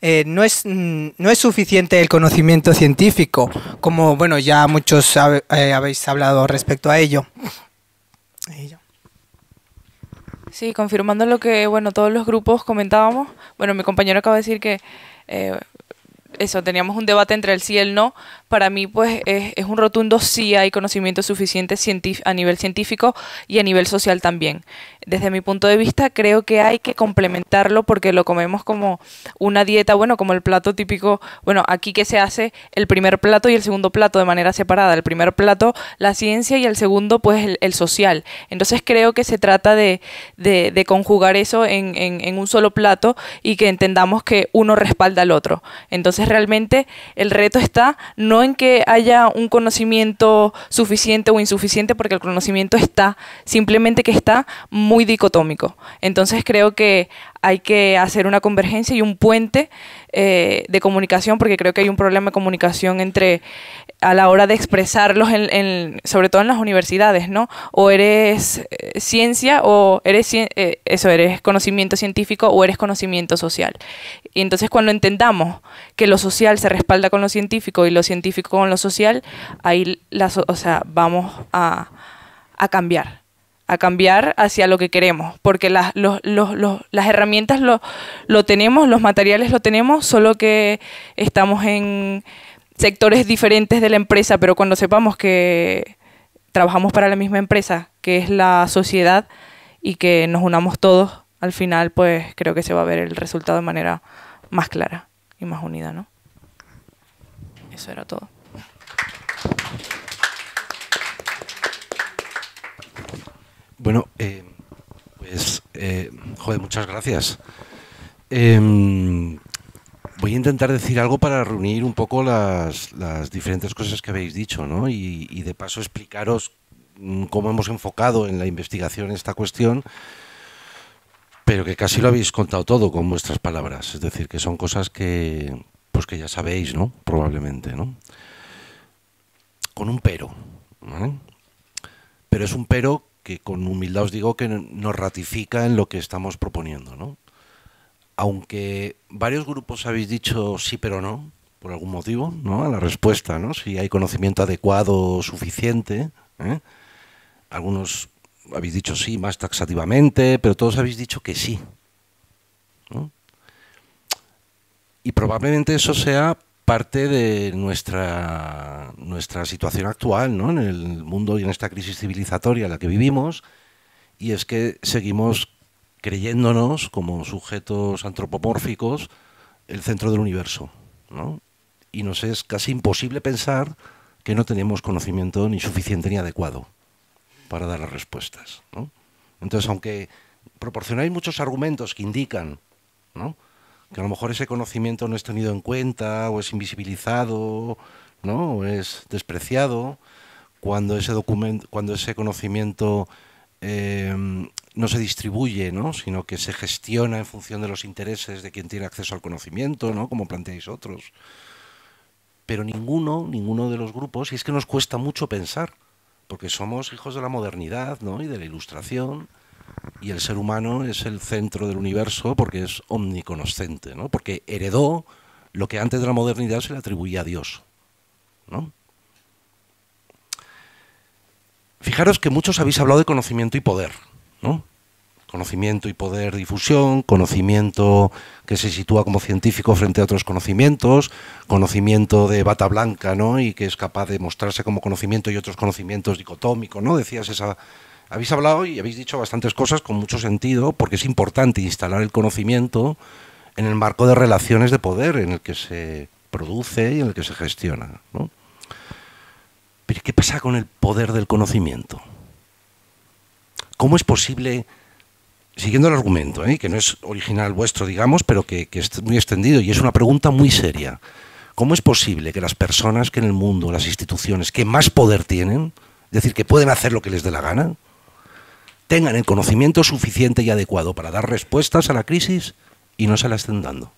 [SPEAKER 15] Eh, no, es, no es suficiente el conocimiento científico, como bueno, ya muchos eh, habéis hablado respecto a ello.
[SPEAKER 16] Sí, confirmando lo que bueno todos los grupos comentábamos. Bueno, mi compañero acaba de decir que eso, teníamos un debate entre el sí y el no, para mí pues es, un rotundo sí hay conocimiento suficiente a nivel científico y a nivel social también. Desde mi punto de vista creo que hay que complementarlo porque lo comemos como una dieta, bueno, como el plato típico, bueno, aquí que se hace el primer plato y el segundo plato de manera separada. El primer plato la ciencia y el segundo pues el, social. Entonces creo que se trata de, conjugar eso en, en un solo plato y que entendamos que uno respalda al otro. Entonces realmente el reto está no en que haya un conocimiento suficiente o insuficiente, porque el conocimiento está, simplemente que está muy dicotómico. Entonces creo que hay que hacer una convergencia y un puente eh, de comunicación, porque creo que hay un problema de comunicación entre a la hora de expresarlos, en, sobre todo en las universidades, ¿no? O eres eh, ciencia o eres, eh, eso, eres conocimiento científico o eres conocimiento social. Y entonces cuando entendamos que lo social se respalda con lo científico y lo científico con lo social, ahí las, o sea, vamos a, cambiar a cambiar hacia lo que queremos, porque las, los, las herramientas lo tenemos, los materiales lo tenemos, solo que estamos en sectores diferentes de la empresa, pero cuando sepamos que trabajamos para la misma empresa, que es la sociedad, y que nos unamos todos, al final pues creo que se va a ver el resultado de manera más clara y más unida, ¿no? Eso era todo.
[SPEAKER 13] Bueno, eh, pues, eh, joder, muchas gracias. Em, Voy a intentar decir algo para reunir un poco las, diferentes cosas que habéis dicho, ¿no? Y, de paso explicaros mm, cómo hemos enfocado en la investigación esta cuestión, pero que casi lo habéis contado todo con vuestras palabras. Es decir, que son cosas que, pues que ya sabéis, ¿no? Probablemente, ¿no? Con un pero, ¿vale? Pero es un pero que con humildad os digo que nos ratifica en lo que estamos proponiendo, ¿no? aunque varios grupos habéis dicho sí pero no, por algún motivo, ¿no? A la respuesta, ¿no? Si hay conocimiento adecuado o suficiente. ¿eh? Algunos habéis dicho sí más taxativamente, pero todos habéis dicho que sí. Y probablemente eso sea parte de nuestra, nuestra situación actual, ¿no? En el mundo y en esta crisis civilizatoria en la que vivimos, y es que seguimos creyéndonos como sujetos antropomórficos el centro del universo. ¿no? Y nos es casi imposible pensar que no tenemos conocimiento ni suficiente ni adecuado para dar las respuestas. Entonces, aunque proporcionáis muchos argumentos que indican ¿no? que a lo mejor ese conocimiento no es tenido en cuenta o es invisibilizado ¿no? o es despreciado, cuando ese, cuando ese conocimiento eh, no se distribuye, ¿no? sino que se gestiona en función de los intereses de quien tiene acceso al conocimiento, ¿no? como planteáis otros. Pero ninguno, ninguno de los grupos, y es que nos cuesta mucho pensar, porque somos hijos de la modernidad ¿no? y de la ilustración, y el ser humano es el centro del universo porque es omniconocente, ¿no? porque heredó lo que antes de la modernidad se le atribuía a Dios. Fijaros que muchos habéis hablado de conocimiento y poder. Conocimiento y poder difusión, conocimiento que se sitúa como científico frente a otros conocimientos, conocimiento de bata blanca, ¿no? Y que es capaz de mostrarse como conocimiento y otros conocimientos dicotómicos, ¿no? Decías esa. Habéis hablado y habéis dicho bastantes cosas con mucho sentido, porque es importante instalar el conocimiento en el marco de relaciones de poder en el que se produce y en el que se gestiona, Pero ¿qué pasa con el poder del conocimiento? ¿Cómo es posible, siguiendo el argumento, eh, que no es original vuestro, digamos, pero que, que es muy extendido y es una pregunta muy seria, ¿cómo es posible que las personas que en el mundo, las instituciones que más poder tienen, es decir, que pueden hacer lo que les dé la gana, tengan el conocimiento suficiente y adecuado para dar respuestas a la crisis y no se la estén dando?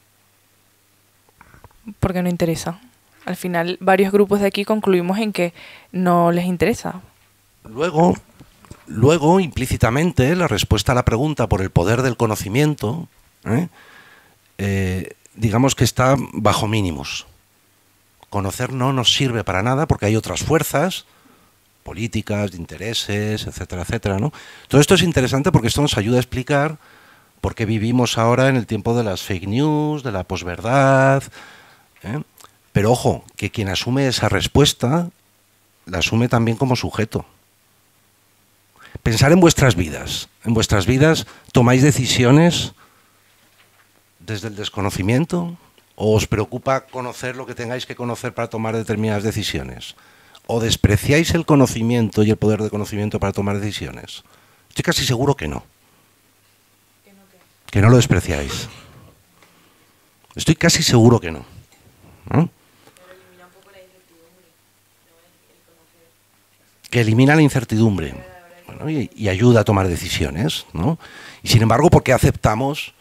[SPEAKER 16] Porque no interesa. Al final, varios grupos de aquí concluimos en que no les interesa.
[SPEAKER 13] Luego, Luego, implícitamente, la respuesta a la pregunta por el poder del conocimiento, ¿eh? Eh, digamos que está bajo mínimos. Conocer no nos sirve para nada porque hay otras fuerzas políticas, de intereses, etcétera, etcétera. ¿no? Todo esto es interesante porque esto nos ayuda a explicar por qué vivimos ahora en el tiempo de las fake news, de la posverdad. ¿eh? Pero ojo, que quien asume esa respuesta la asume también como sujeto. Pensar en vuestras vidas. En vuestras vidas tomáis decisiones desde el desconocimiento o os preocupa conocer lo que tengáis que conocer para tomar determinadas decisiones. ¿O despreciáis el conocimiento y el poder de conocimiento para tomar decisiones? Estoy casi seguro que no. Que no lo despreciáis. Estoy casi seguro que no. ¿No? ¿Eh? Que elimina la incertidumbre y, ayuda a tomar decisiones. ¿no? Y sin embargo, ¿por qué aceptamos,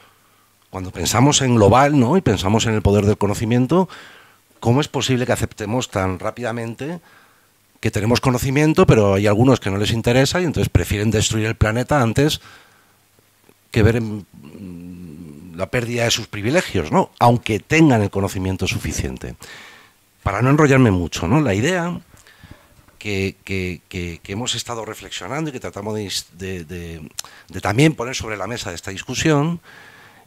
[SPEAKER 13] cuando pensamos en global ¿no? y pensamos en el poder del conocimiento, cómo es posible que aceptemos tan rápidamente que tenemos conocimiento, pero hay algunos que no les interesa y entonces prefieren destruir el planeta antes que ver mm, la pérdida de sus privilegios, ¿no? aunque tengan el conocimiento suficiente. Para no enrollarme mucho, ¿no? la idea que, hemos estado reflexionando y que tratamos de, también poner sobre la mesa de esta discusión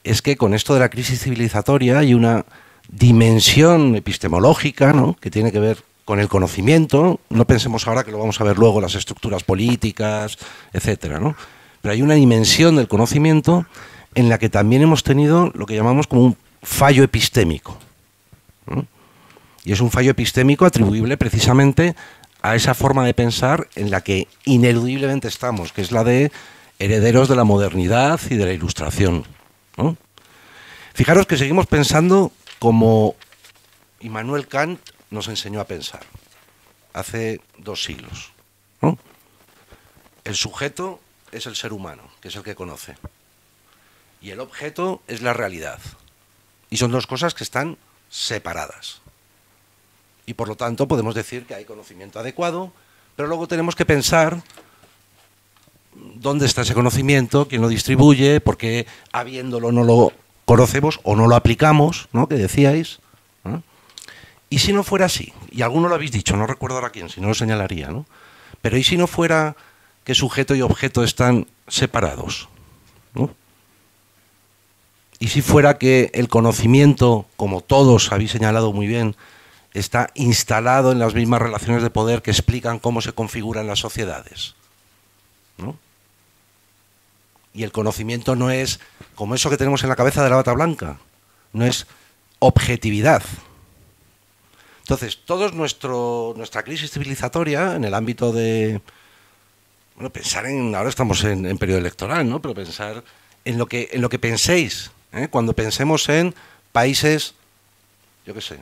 [SPEAKER 13] es que con esto de la crisis civilizatoria hay una dimensión epistemológica que tiene que ver con el conocimiento, no pensemos ahora que lo vamos a ver luego las estructuras políticas, etcétera, ¿no? Pero hay una dimensión del conocimiento en la que también hemos tenido lo que llamamos como un fallo epistémico. Y es un fallo epistémico atribuible precisamente a esa forma de pensar en la que ineludiblemente estamos, que es la de herederos de la modernidad y de la ilustración. Fijaros que seguimos pensando como Immanuel Kant nos enseñó a pensar hace dos siglos. El sujeto es el ser humano, que es el que conoce. Y el objeto es la realidad. Y son dos cosas que están separadas y por lo tanto podemos decir que hay conocimiento adecuado, pero luego tenemos que pensar dónde está ese conocimiento, quién lo distribuye, por qué habiéndolo no lo conocemos o no lo aplicamos, ¿no? que decíais. Y si no fuera así, y alguno lo habéis dicho, no recuerdo ahora quién, si no lo señalaría, ¿no? pero ¿y si no fuera que sujeto y objeto están separados? ¿no? ¿Y si fuera que el conocimiento, como todos habéis señalado muy bien, está instalado en las mismas relaciones de poder que explican cómo se configuran las sociedades. ¿no? Y el conocimiento no es como eso que tenemos en la cabeza de la bata blanca, no es objetividad. Entonces, toda nuestra crisis civilizatoria en el ámbito de... Bueno, pensar en... Ahora estamos en, periodo electoral, ¿no? Pero pensar en lo que, en lo que penséis, ¿eh? cuando pensemos en países, yo qué sé,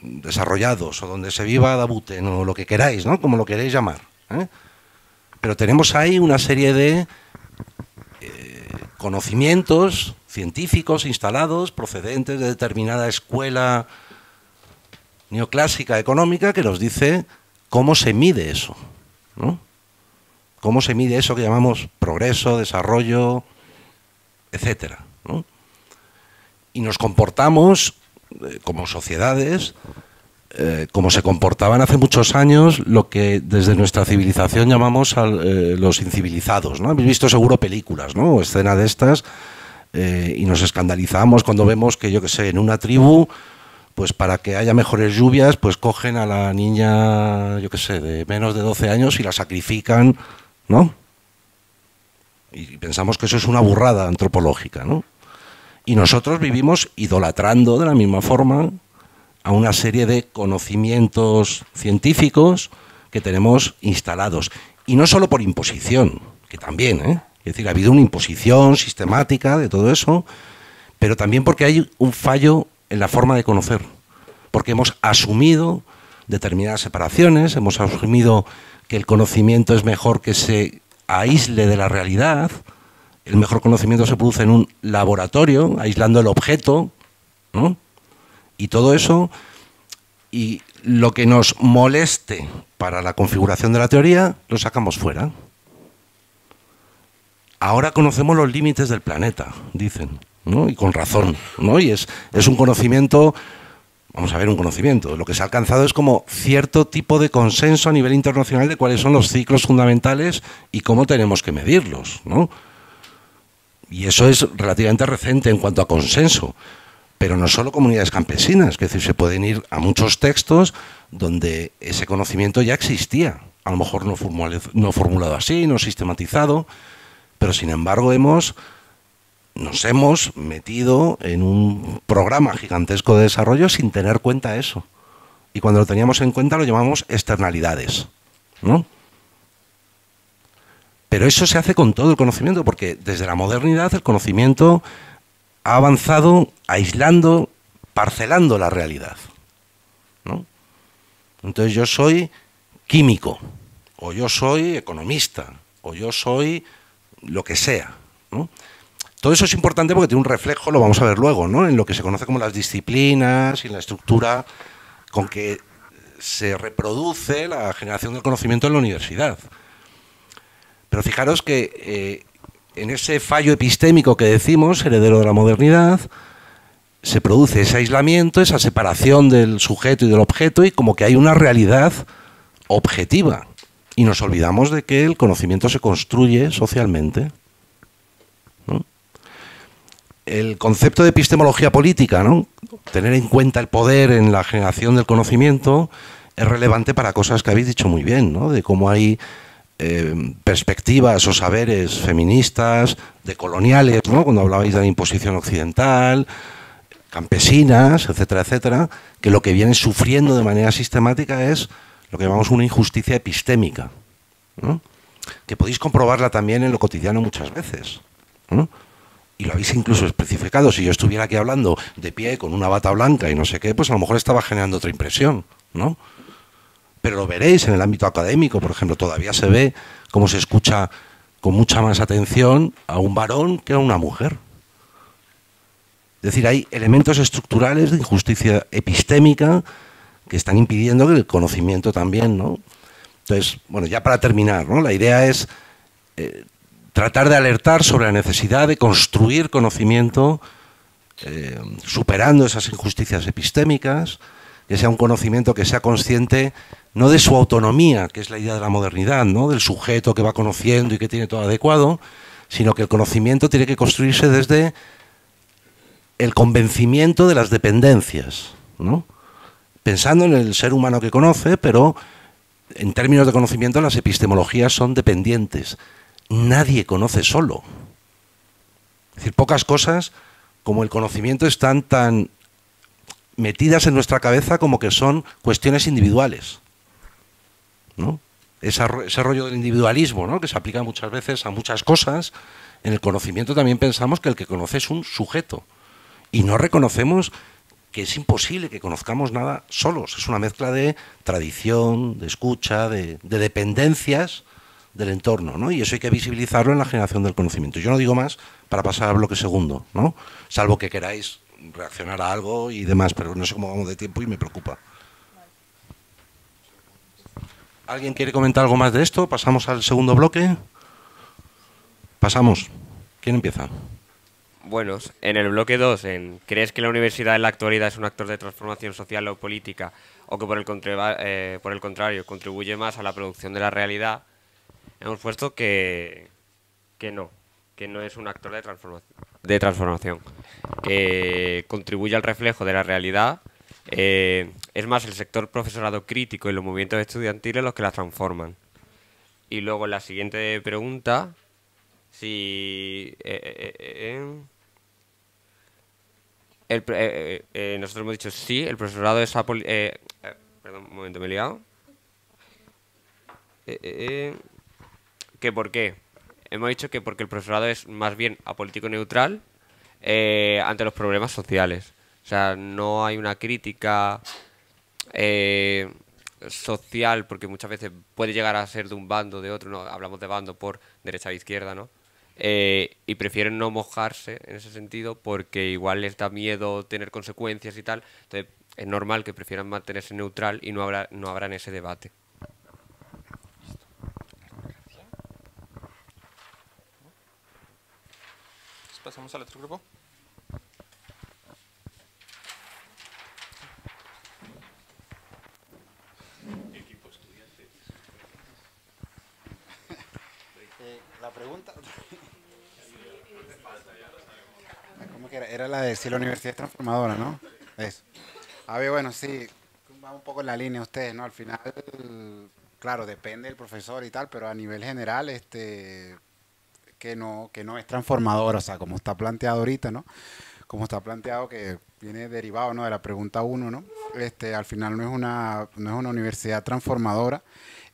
[SPEAKER 13] desarrollados o donde se viva Dabuten o lo que queráis, ¿no? Como lo queréis llamar. ¿eh? Pero tenemos ahí una serie de eh, conocimientos científicos instalados procedentes de determinada escuela neoclásica económica que nos dice cómo se mide eso, Cómo se mide eso que llamamos progreso, desarrollo, etcétera, Y nos comportamos eh, como sociedades, eh, como se comportaban hace muchos años lo que desde nuestra civilización llamamos a, eh, los incivilizados. ¿no? Habéis visto seguro películas ¿no? o escenas de estas y nos escandalizamos cuando vemos que, yo que sé, en una tribu, pues para que haya mejores lluvias, pues cogen a la niña, yo que sé, de menos de 12 años y la sacrifican, ¿no? Y pensamos que eso es una burrada antropológica, ¿no? Y nosotros vivimos idolatrando de la misma forma a una serie de conocimientos científicos que tenemos instalados. Y no solo por imposición, que también, ¿eh? es decir, ha habido una imposición sistemática de todo eso, pero también porque hay un fallo en la forma de conocer, porque hemos asumido determinadas separaciones, hemos asumido que el conocimiento es mejor que se aísle de la realidad, el mejor conocimiento se produce en un laboratorio, aislando el objeto, ¿no? Y todo eso, y lo que nos moleste para la configuración de la teoría, lo sacamos fuera. Ahora conocemos los límites del planeta, dicen, ¿no? Y con razón, ¿no? Y es, es un conocimiento vamos a ver un conocimiento. Lo que se ha alcanzado es como cierto tipo de consenso a nivel internacional de cuáles son los ciclos fundamentales y cómo tenemos que medirlos, ¿no? y eso es relativamente reciente en cuanto a consenso, pero no solo comunidades campesinas, que es decir, se pueden ir a muchos textos donde ese conocimiento ya existía, a lo mejor no, no formulado así, no sistematizado, pero sin embargo hemos nos hemos metido en un programa gigantesco de desarrollo sin tener cuenta eso. Y cuando lo teníamos en cuenta lo llamamos externalidades, ¿no? Pero eso se hace con todo el conocimiento, porque desde la modernidad el conocimiento ha avanzado aislando, parcelando la realidad. Entonces yo soy químico, o yo soy economista, o yo soy lo que sea. Todo eso es importante porque tiene un reflejo, lo vamos a ver luego, ¿no? en lo que se conoce como las disciplinas y la estructura con que se reproduce la generación del conocimiento en la universidad. Pero fijaros que eh, en ese fallo epistémico que decimos, heredero de la modernidad, se produce ese aislamiento, esa separación del sujeto y del objeto y como que hay una realidad objetiva. Y nos olvidamos de que el conocimiento se construye socialmente. El concepto de epistemología política, ¿no? tener en cuenta el poder en la generación del conocimiento, es relevante para cosas que habéis dicho muy bien, ¿no? de cómo hay eh, perspectivas o saberes feministas, de coloniales, ¿no? cuando hablabais de la imposición occidental, campesinas, etcétera, etcétera, que lo que vienen sufriendo de manera sistemática es lo que llamamos una injusticia epistémica, que podéis comprobarla también en lo cotidiano muchas veces. ¿no? y lo habéis incluso especificado, si yo estuviera aquí hablando de pie con una bata blanca y no sé qué, pues a lo mejor estaba generando otra impresión, ¿no? pero lo veréis en el ámbito académico, por ejemplo, todavía se ve cómo se escucha con mucha más atención a un varón que a una mujer. Es decir, hay elementos estructurales de injusticia epistémica que están impidiendo que el conocimiento también, ¿no? Entonces, bueno, ya para terminar, ¿no? La idea es eh, tratar de alertar sobre la necesidad de construir conocimiento eh, superando esas injusticias epistémicas, que sea un conocimiento que sea consciente no de su autonomía, que es la idea de la modernidad, ¿no? del sujeto que va conociendo y que tiene todo adecuado, sino que el conocimiento tiene que construirse desde el convencimiento de las dependencias, ¿no? pensando en el ser humano que conoce, pero en términos de conocimiento las epistemologías son dependientes. Nadie conoce solo. Es decir, pocas cosas como el conocimiento están tan metidas en nuestra cabeza como que son cuestiones individuales. Ese, rollo del individualismo, que se aplica muchas veces a muchas cosas, en el conocimiento también pensamos que el que conoce es un sujeto y no reconocemos que es imposible que conozcamos nada solos. Es una mezcla de tradición, de escucha, de, de dependencias del entorno, ¿no? Y eso hay que visibilizarlo en la generación del conocimiento. Yo no digo más para pasar al bloque segundo, ¿no? Salvo que queráis reaccionar a algo y demás, pero no sé cómo vamos de tiempo y me preocupa. ¿Alguien quiere comentar algo más de esto? ¿Pasamos al segundo bloque? Pasamos. ¿Quién empieza?
[SPEAKER 8] Bueno, en el bloque 2, ¿crees que la universidad en la actualidad es un actor de transformación social o política o que por el, eh, por el contrario contribuye más a la producción de la realidad? Hemos puesto que, que no, que no es un actor de de transformación, que contribuye al reflejo de la realidad eh, es más el sector profesorado crítico y los movimientos estudiantiles los que la transforman. Y luego la siguiente pregunta, si... Eh, eh, nosotros hemos dicho sí, el profesorado es apoli perdón, un momento, me he liado. ¿Que por qué? Hemos dicho que porque el profesorado es más bien apolítico neutral ante los problemas sociales sea, no hay una crítica eh, social, porque muchas veces puede llegar a ser de un bando o de otro, no hablamos de bando por derecha e izquierda, ¿no? Eh, y prefieren no mojarse en ese sentido porque igual les da miedo tener consecuencias y tal. Entonces es normal que prefieran mantenerse neutral y no, habrá, no habrán ese debate.
[SPEAKER 9] Pasamos al otro grupo.
[SPEAKER 4] pregunta? era? Era la de si la universidad es transformadora, ¿no? Eso. A ver, bueno, sí, va un poco en la línea ustedes, ¿no? Al final, claro, depende del profesor y tal, pero a nivel general, este, que no, que no es transformadora, o sea, como está planteado ahorita, ¿no? Como está planteado que viene derivado, ¿no? De la pregunta 1, ¿no? Este, al final no es una, no es una universidad transformadora.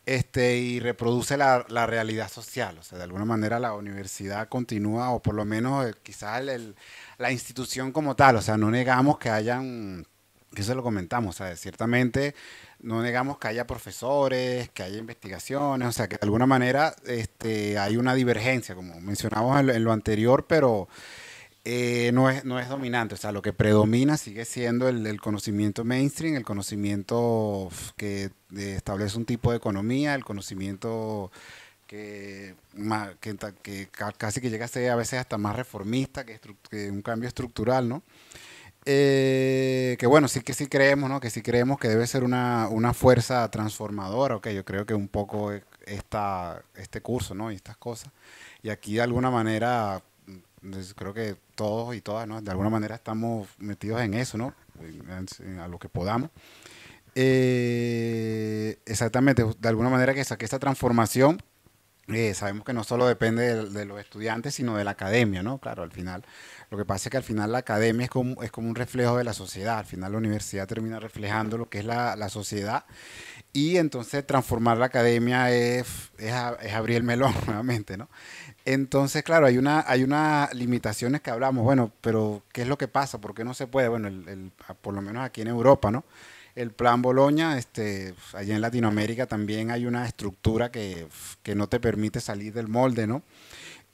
[SPEAKER 4] Este, y reproduce la, realidad social. O sea, de alguna manera la universidad continúa, o por lo menos eh, quizás la institución como tal. O sea, no negamos que hayan, eso lo comentamos, o sea, ciertamente no negamos que haya profesores, que haya investigaciones, o sea, que de alguna manera este, hay una divergencia, como mencionamos en lo anterior, pero eh, no, es, no es dominante. O sea, lo que predomina sigue siendo el, conocimiento mainstream, el conocimiento que establece un tipo de economía, el conocimiento que, que, casi que llega a ser a veces hasta más reformista que, un cambio estructural, ¿no? Eh, que bueno, sí que sí creemos, ¿no? Que sí creemos que debe ser una, fuerza transformadora, ok, yo creo que un poco e, esta, este curso, ¿no? Y estas cosas. Y aquí de alguna manera creo que todos y todas, ¿no? De alguna manera estamos metidos en eso, ¿no? a lo que podamos. Eh, exactamente, de alguna manera que saqué esta transformación, eh, sabemos que no solo depende de, los estudiantes, sino de la academia, ¿no? Claro, al final, lo que pasa es que al final la academia es como, es como un reflejo de la sociedad, al final la universidad termina reflejando lo que es la, sociedad y entonces transformar la academia es, es abrir el melón nuevamente, ¿no? Entonces, claro, hay una, hay unas limitaciones que hablamos, bueno, pero ¿qué es lo que pasa? ¿Por qué no se puede? Bueno, ah, por lo menos aquí en Europa, ¿no? El plan Boloña, este, allá en Latinoamérica también hay una estructura que, no te permite salir del molde, ¿no?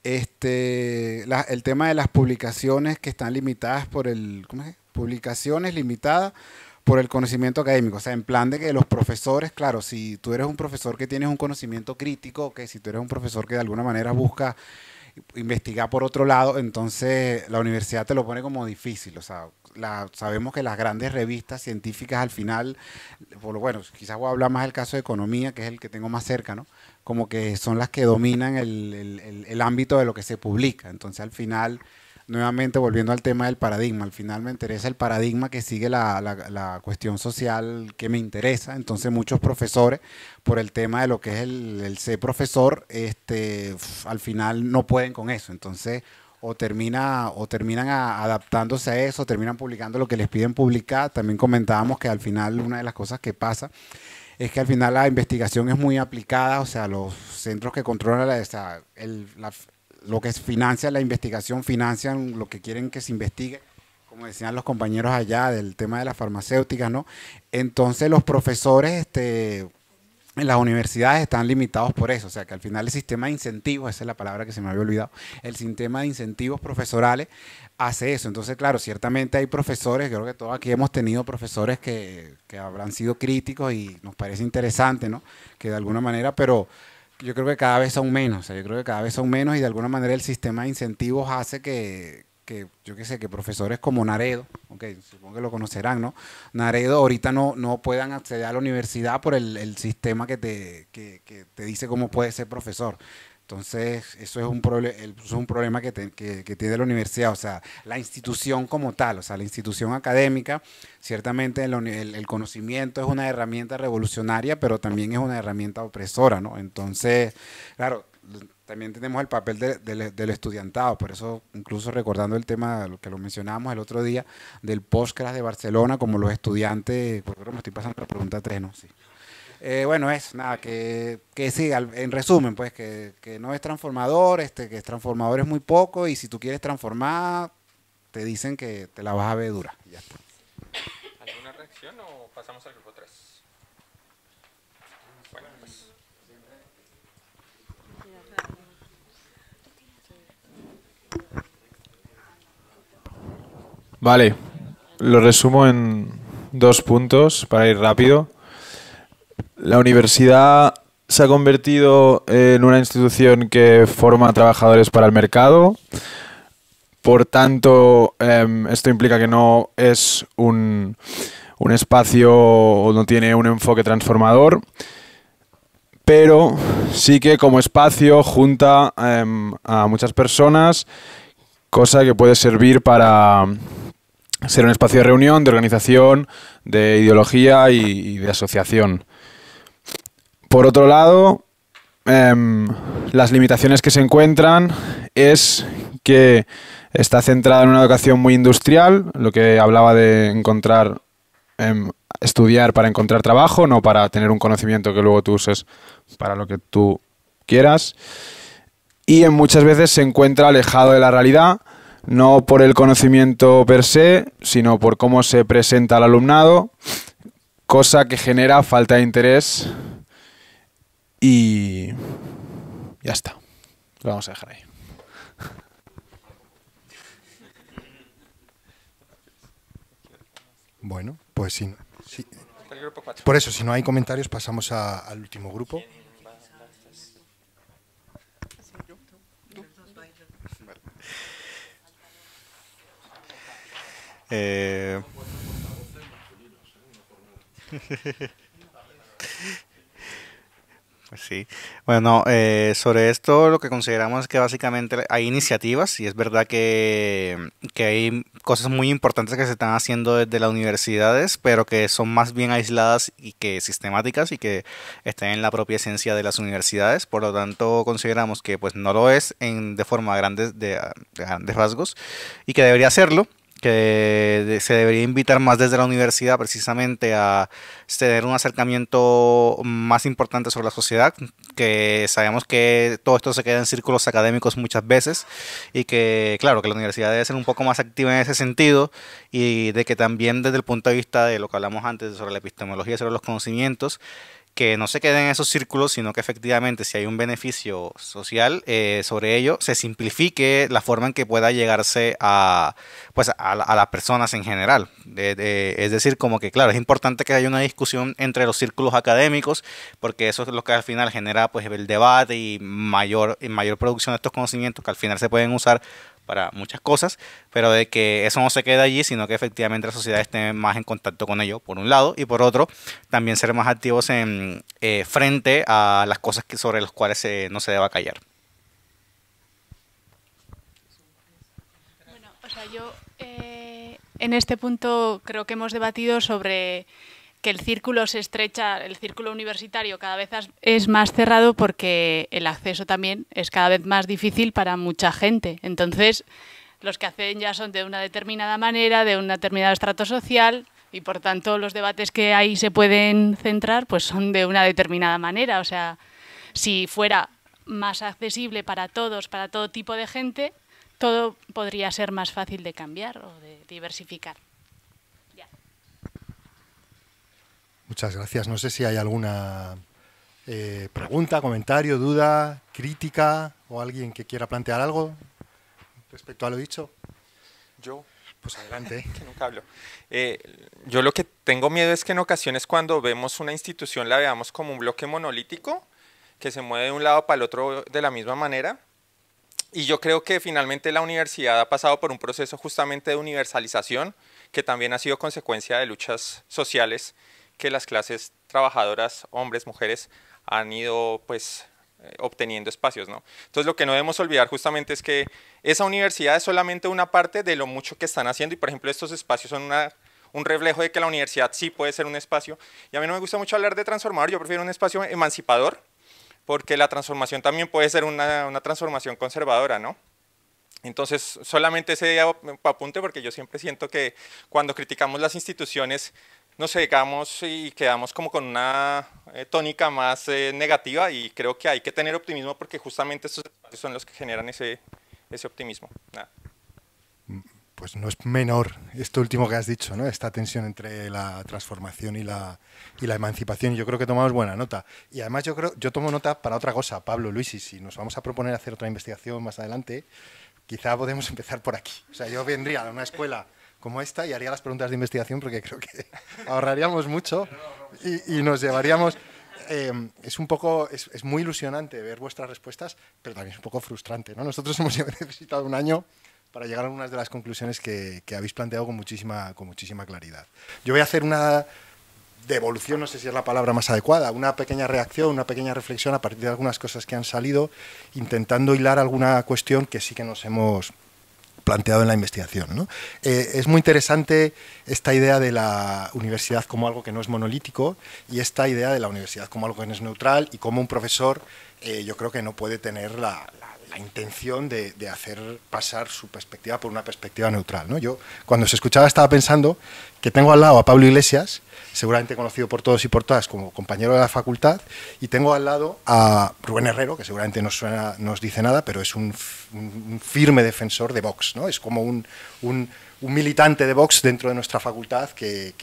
[SPEAKER 4] Este, el tema de las publicaciones que están limitadas por el, ¿cómo es? Publicaciones limitadas por el conocimiento académico. O sea, en plan de que los profesores, claro, si tú eres un profesor que tienes un conocimiento crítico, que si tú eres un profesor que de alguna manera busca investigar por otro lado, entonces la universidad te lo pone como difícil. O sea, sabemos que las grandes revistas científicas al final, por, lo bueno, quizás voy a hablar más del caso de economía, que es el que tengo más cerca, ¿no? Como que son las que dominan el ámbito de lo que se publica. Entonces al final nuevamente volviendo al tema del paradigma, al final me interesa el paradigma que sigue la, cuestión social que me interesa, entonces muchos profesores por el tema de lo que es el, ser profesor, este, al final no pueden con eso, entonces o, termina, o terminan adaptándose a eso, terminan publicando lo que les piden publicar, también comentábamos que al final una de las cosas que pasa es que al final la investigación es muy aplicada, o sea, los centros que controlan la, lo que financia la investigación, financian lo que quieren que se investigue, como decían los compañeros allá del tema de las farmacéuticas, ¿no? Entonces los profesores este, en las universidades están limitados por eso, o sea que al final el sistema de incentivos, esa es la palabra que se me había olvidado, el sistema de incentivos profesorales hace eso. Entonces, claro, ciertamente hay profesores, creo que todos aquí hemos tenido profesores que, que habrán sido críticos y nos parece interesante, ¿no? Que de alguna manera, pero yo creo que cada vez son menos, yo creo que cada vez son menos y de alguna manera el sistema de incentivos hace que, que yo qué sé, que profesores como Naredo, aunque okay, supongo que lo conocerán, ¿no? Naredo ahorita no, no puedan acceder a la universidad por el, el sistema que te, que, que te dice cómo puedes ser profesor. Entonces, eso es un, problema es un problema que, que, tiene la universidad, o sea, la institución como tal, o sea, la institución académica, ciertamente el, conocimiento es una herramienta revolucionaria, pero también es una herramienta opresora, ¿no? Entonces, claro, también tenemos el papel del estudiantado, por eso incluso recordando el tema que lo mencionábamos el otro día, del Postgres de Barcelona, como los estudiantes, ¿por qué me estoy pasando la pregunta tres, ¿no? Sí. Eh, bueno, es nada, que, que en resumen, pues que, no es transformador, este, que es transformador es muy poco y si tú quieres transformar, te dicen que te la vas a ver dura. ¿Alguna reacción o pasamos al grupo 3? Pues.
[SPEAKER 12] Vale, lo resumo en dos puntos para ir rápido. La universidad se ha convertido en una institución que forma trabajadores para el mercado. Por tanto, em, esto implica que no es un, espacio o no tiene un enfoque transformador, pero sí que como espacio junta em, a muchas personas, cosa que puede servir para ser un espacio de reunión, de organización, de ideología y de asociación. Por otro lado, em, las limitaciones que se encuentran es que está centrada en una educación muy industrial, lo que hablaba de encontrar, em, estudiar para encontrar trabajo, no para tener un conocimiento que luego tú uses para lo que tú quieras. Y en muchas veces se encuentra alejado de la realidad, no por el conocimiento per se, sino por cómo se presenta al alumnado, cosa que genera falta de interés y ya está. Lo vamos a dejar ahí.
[SPEAKER 2] Bueno, pues sí. Por eso, si no hay comentarios, pasamos al último grupo.
[SPEAKER 14] Eh, sí. Bueno, eh, sobre esto lo que consideramos es que básicamente hay iniciativas y es verdad que, hay cosas muy importantes que se están haciendo desde las universidades, pero que son más bien aisladas y que sistemáticas y que están en la propia esencia de las universidades. Por lo tanto, consideramos que pues no lo es en, de forma grande, de, de grandes rasgos y que debería hacerlo que se debería invitar más desde la universidad precisamente a tener un acercamiento más importante sobre la sociedad, que sabemos que todo esto se queda en círculos académicos muchas veces y que claro, que la universidad debe ser un poco más activa en ese sentido y de que también desde el punto de vista de lo que hablamos antes sobre la epistemología, sobre los conocimientos, que no se queden en esos círculos, sino que efectivamente si hay un beneficio social eh, sobre ello, se simplifique la forma en que pueda llegarse a, pues, a, las personas en general. es decir, como que claro, es importante que haya una discusión entre los círculos académicos, porque eso es lo que al final genera pues, el debate y mayor, y mayor producción de estos conocimientos que al final se pueden usar para muchas cosas, pero de que eso no se quede allí, sino que efectivamente la sociedad esté más en contacto con ello, por un lado, y por otro, también ser más activos en, eh, frente a las cosas que, sobre las cuales no se deba callar.
[SPEAKER 5] Bueno, o sea, yo eh, en este punto creo que hemos debatido sobre que el círculo se estrecha, el círculo universitario cada vez es más cerrado porque el acceso también es cada vez más difícil para mucha gente. Entonces, los que hacen ya son de una determinada manera, de un determinado estrato social y por tanto los debates que ahí se pueden centrar pues son de una determinada manera, o sea, si fuera más accesible para todos, para todo tipo de gente, todo podría ser más fácil de cambiar o de diversificar.
[SPEAKER 2] Muchas gracias. No sé si hay alguna eh, pregunta, comentario, duda, crítica o alguien que quiera plantear algo respecto a lo dicho.
[SPEAKER 9] Yo. Pues adelante. que nunca hablo. Eh, yo lo que tengo miedo es que en ocasiones cuando vemos una institución la veamos como un bloque monolítico que se mueve de un lado para el otro de la misma manera. Y yo creo que finalmente la universidad ha pasado por un proceso justamente de universalización que también ha sido consecuencia de luchas sociales que las clases trabajadoras, hombres, mujeres, han ido pues eh, obteniendo espacios, ¿no? Entonces lo que no debemos olvidar justamente es que esa universidad es solamente una parte de lo mucho que están haciendo y por ejemplo estos espacios son un reflejo de que la universidad sí puede ser un espacio y a mí no me gusta mucho hablar de transformador, yo prefiero un espacio emancipador porque la transformación también puede ser una, transformación conservadora, ¿no? Entonces, solamente ese apunte porque yo siempre siento que cuando criticamos las instituciones nos dedicamos y quedamos como con una eh, tónica más eh, negativa y creo que hay que tener optimismo porque justamente estos espacios son los que generan ese, ese optimismo.
[SPEAKER 2] Pues no es menor esto último que has dicho, ¿no? esta tensión entre la transformación y la, y la emancipación. Yo creo que tomamos buena nota. Y además yo, creo, yo tomo nota para otra cosa, Pablo, Luis, y si nos vamos a proponer hacer otra investigación más adelante, quizá podemos empezar por aquí. O sea, yo vendría a una escuela como esta y haría las preguntas de investigación porque creo que ahorraríamos mucho y, nos llevaríamos... Em, es un poco, es, muy ilusionante ver vuestras respuestas, pero también es un poco frustrante. ¿no? Nosotros hemos necesitado un año para llegar a algunas de las conclusiones que, que, habéis planteado con muchísima, con muchísima claridad. Yo voy a hacer una devolución, no sé si es la palabra más adecuada, una pequeña reacción, una pequeña reflexión a partir de algunas cosas que han salido, intentando hilar alguna cuestión que sí que nos hemos planteado en la investigación. Eh, es muy interesante esta idea de la universidad como algo que no es monolítico y esta idea de la universidad como algo que no es neutral y como un profesor eh, yo creo que no puede tener la la intención de, hacer pasar su perspectiva por una perspectiva neutral. ¿no? Yo, cuando se escuchaba, estaba pensando que tengo al lado a Pablo Iglesias, seguramente conocido por todos y por todas como compañero de la facultad, y tengo al lado a Rubén Herrero, que seguramente no, nos dice nada, pero es un, firme defensor de Vox, ¿no? es como un, militante de Vox dentro de nuestra facultad que,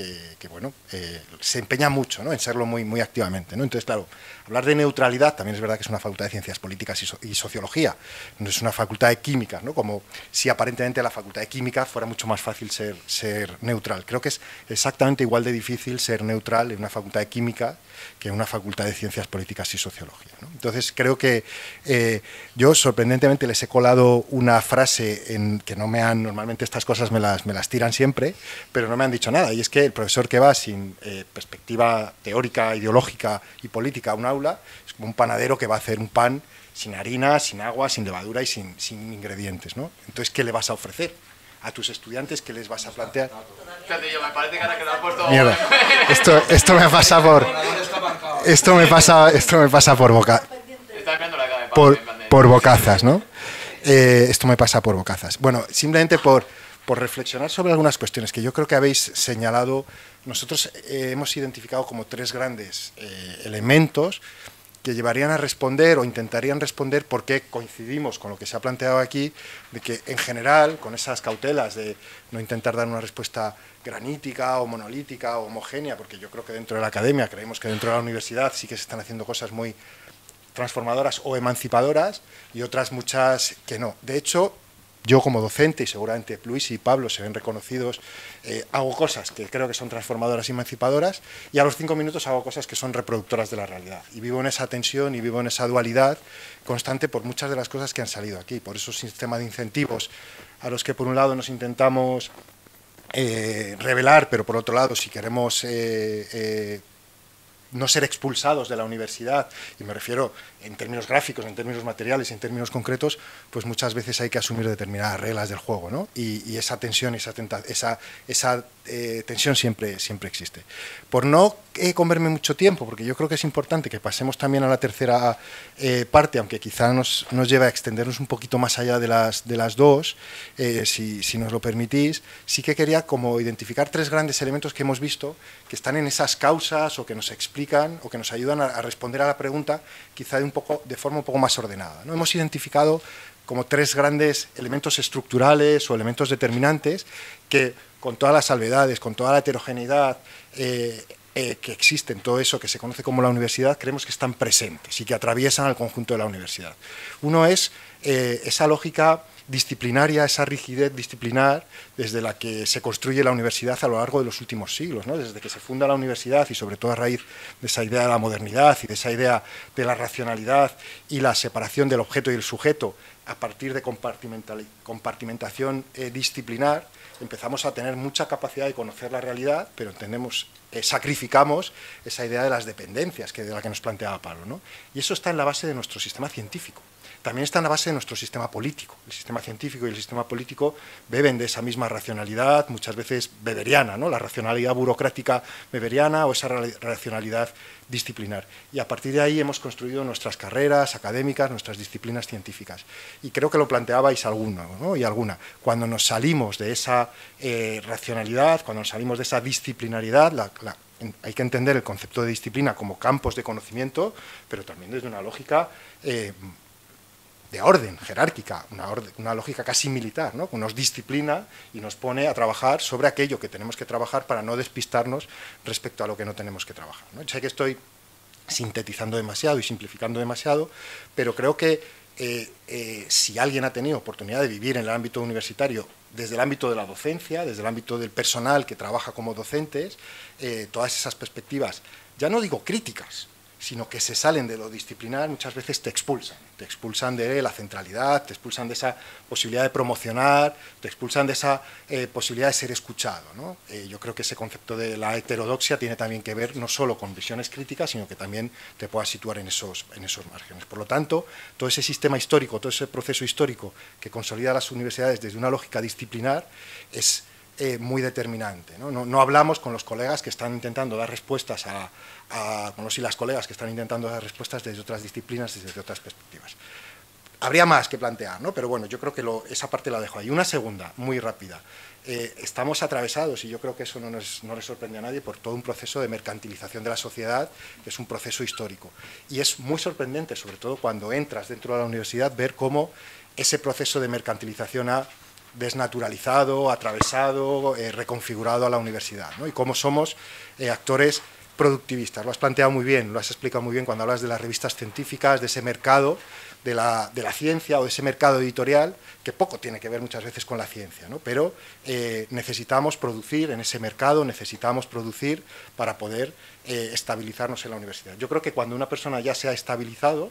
[SPEAKER 2] bueno, eh, se empeña mucho en serlo muy, muy activamente. ¿no? Entonces, claro, Hablar de neutralidad también es verdad que es una facultad de ciencias políticas y, sociología, no es una facultad de química, ¿no? como si aparentemente la facultad de química fuera mucho más fácil ser, ser neutral. Creo que es exactamente igual de difícil ser neutral en una facultad de química que en una facultad de ciencias políticas y sociología. Entonces creo que eh, yo sorprendentemente les he colado una frase en que no me han, normalmente estas cosas me las, me las tiran siempre, pero no me han dicho nada, y es que el profesor que va sin eh, perspectiva teórica, ideológica y política a una es como un panadero que va a hacer un pan sin harina, sin agua, sin levadura y sin, ingredientes, Entonces, ¿qué le vas a ofrecer? a tus estudiantes ¿Qué les vas a plantear.
[SPEAKER 5] Esto, esto me pasa por.
[SPEAKER 2] Esto me pasa, esto me pasa por boca. Por, bocazas, ¿no? Eh, esto me pasa por bocazas. Bueno, simplemente por, por reflexionar sobre algunas cuestiones que yo creo que habéis señalado nosotros eh, hemos identificado como tres grandes eh, elementos que llevarían a responder o intentarían responder por qué coincidimos con lo que se ha planteado aquí, de que en general, con esas cautelas de no intentar dar una respuesta granítica o monolítica o homogénea, porque yo creo que dentro de la academia, creemos que dentro de la universidad sí que se están haciendo cosas muy transformadoras o emancipadoras y otras muchas que no. De hecho, yo como docente, y seguramente Luis y Pablo se ven reconocidos, eh, hago cosas que creo que son transformadoras y emancipadoras, y a los cinco minutos hago cosas que son reproductoras de la realidad. Y vivo en esa tensión y vivo en esa dualidad constante por muchas de las cosas que han salido aquí, por esos sistemas de incentivos a los que por un lado nos intentamos eh, revelar, pero por otro lado, si queremos eh, no ser expulsados de la universidad, y me refiero en términos gráficos, en términos materiales, en términos concretos, pues muchas veces hay que asumir determinadas reglas del juego, ¿no? Y, esa tensión, esa, esa, esa eh, tensión siempre, siempre existe. Por no eh, comerme mucho tiempo, porque yo creo que es importante que pasemos también a la tercera eh, parte, aunque quizá nos, nos, lleve a extendernos un poquito más allá de las, de las dos, si, nos lo permitís, sí que quería como identificar tres grandes elementos que hemos visto que están en esas causas o que nos explican o que nos ayudan a, responder a la pregunta quizá de, un poco, de forma un poco más ordenada. Hemos identificado como tres grandes elementos estructurales o elementos determinantes que con todas las salvedades, con toda la heterogeneidad eh, eh, que existe en todo eso que se conoce como la universidad, creemos que están presentes y que atraviesan al conjunto de la universidad. Uno es eh, esa lógica disciplinaria, esa rigidez disciplinar desde la que se construye la universidad a lo largo de los últimos siglos, desde que se funda la universidad y sobre todo a raíz de esa idea de la modernidad y de esa idea de la racionalidad y la separación del objeto y el sujeto a partir de compartimentación disciplinar, empezamos a tener mucha capacidad de conocer la realidad, pero entendemos, eh, sacrificamos esa idea de las dependencias que de la que nos planteaba Pablo. ¿no? Y eso está en la base de nuestro sistema científico también están a base de nuestro sistema político. El sistema científico y el sistema político beben de esa misma racionalidad, muchas veces beberiana, ¿no? la racionalidad burocrática beberiana o esa racionalidad disciplinar. Y a partir de ahí hemos construido nuestras carreras académicas, nuestras disciplinas científicas. Y creo que lo planteabais alguno y alguna. Cuando nos salimos de esa eh, racionalidad, cuando nos salimos de esa disciplinaridad, la, hay que entender el concepto de disciplina como campos de conocimiento, pero también desde una lógica... Eh, de orden jerárquica, una, una lógica casi militar, ¿no? que nos disciplina y nos pone a trabajar sobre aquello que tenemos que trabajar para no despistarnos respecto a lo que no tenemos que trabajar. ¿no? Sé que estoy sintetizando demasiado y simplificando demasiado, pero creo que eh, eh, si alguien ha tenido oportunidad de vivir en el ámbito universitario, desde el ámbito de la docencia, desde el ámbito del personal que trabaja como docentes, eh, todas esas perspectivas, ya no digo críticas, sino que se salen de lo disciplinar, muchas veces te expulsan. Te expulsan de la centralidad, te expulsan de esa posibilidad de promocionar, te expulsan de esa eh, posibilidad de ser escuchado. Eh, yo creo que ese concepto de la heterodoxia tiene también que ver no solo con visiones críticas, sino que también te puedas situar en esos, en esos márgenes. Por lo tanto, todo ese sistema histórico, todo ese proceso histórico que consolida las universidades desde una lógica disciplinar, es eh, muy determinante. ¿no? No, no hablamos con los colegas que están intentando dar respuestas a, a con los y las colegas que están intentando dar respuestas desde otras disciplinas, desde otras perspectivas. Habría más que plantear, ¿no? pero bueno, yo creo que esa parte la dejo ahí. Una segunda, muy rápida. Eh, estamos atravesados, y yo creo que eso no, no, le sorprende a nadie, por todo un proceso de mercantilización de la sociedad, que es un proceso histórico. Y es muy sorprendente, sobre todo cuando entras dentro de la universidad, ver cómo ese proceso de mercantilización ha desnaturalizado, atravesado, eh, reconfigurado a la universidad, ¿no? y cómo somos eh, actores productivistas. Lo has planteado muy bien, lo has explicado muy bien cuando hablas de las revistas científicas, de ese mercado de la, ciencia o de ese mercado editorial, que poco tiene que ver muchas veces con la ciencia, ¿no? pero eh, necesitamos producir en ese mercado, necesitamos producir para poder estabilizarnos en la universidad. Yo creo que cuando una persona ya se ha estabilizado,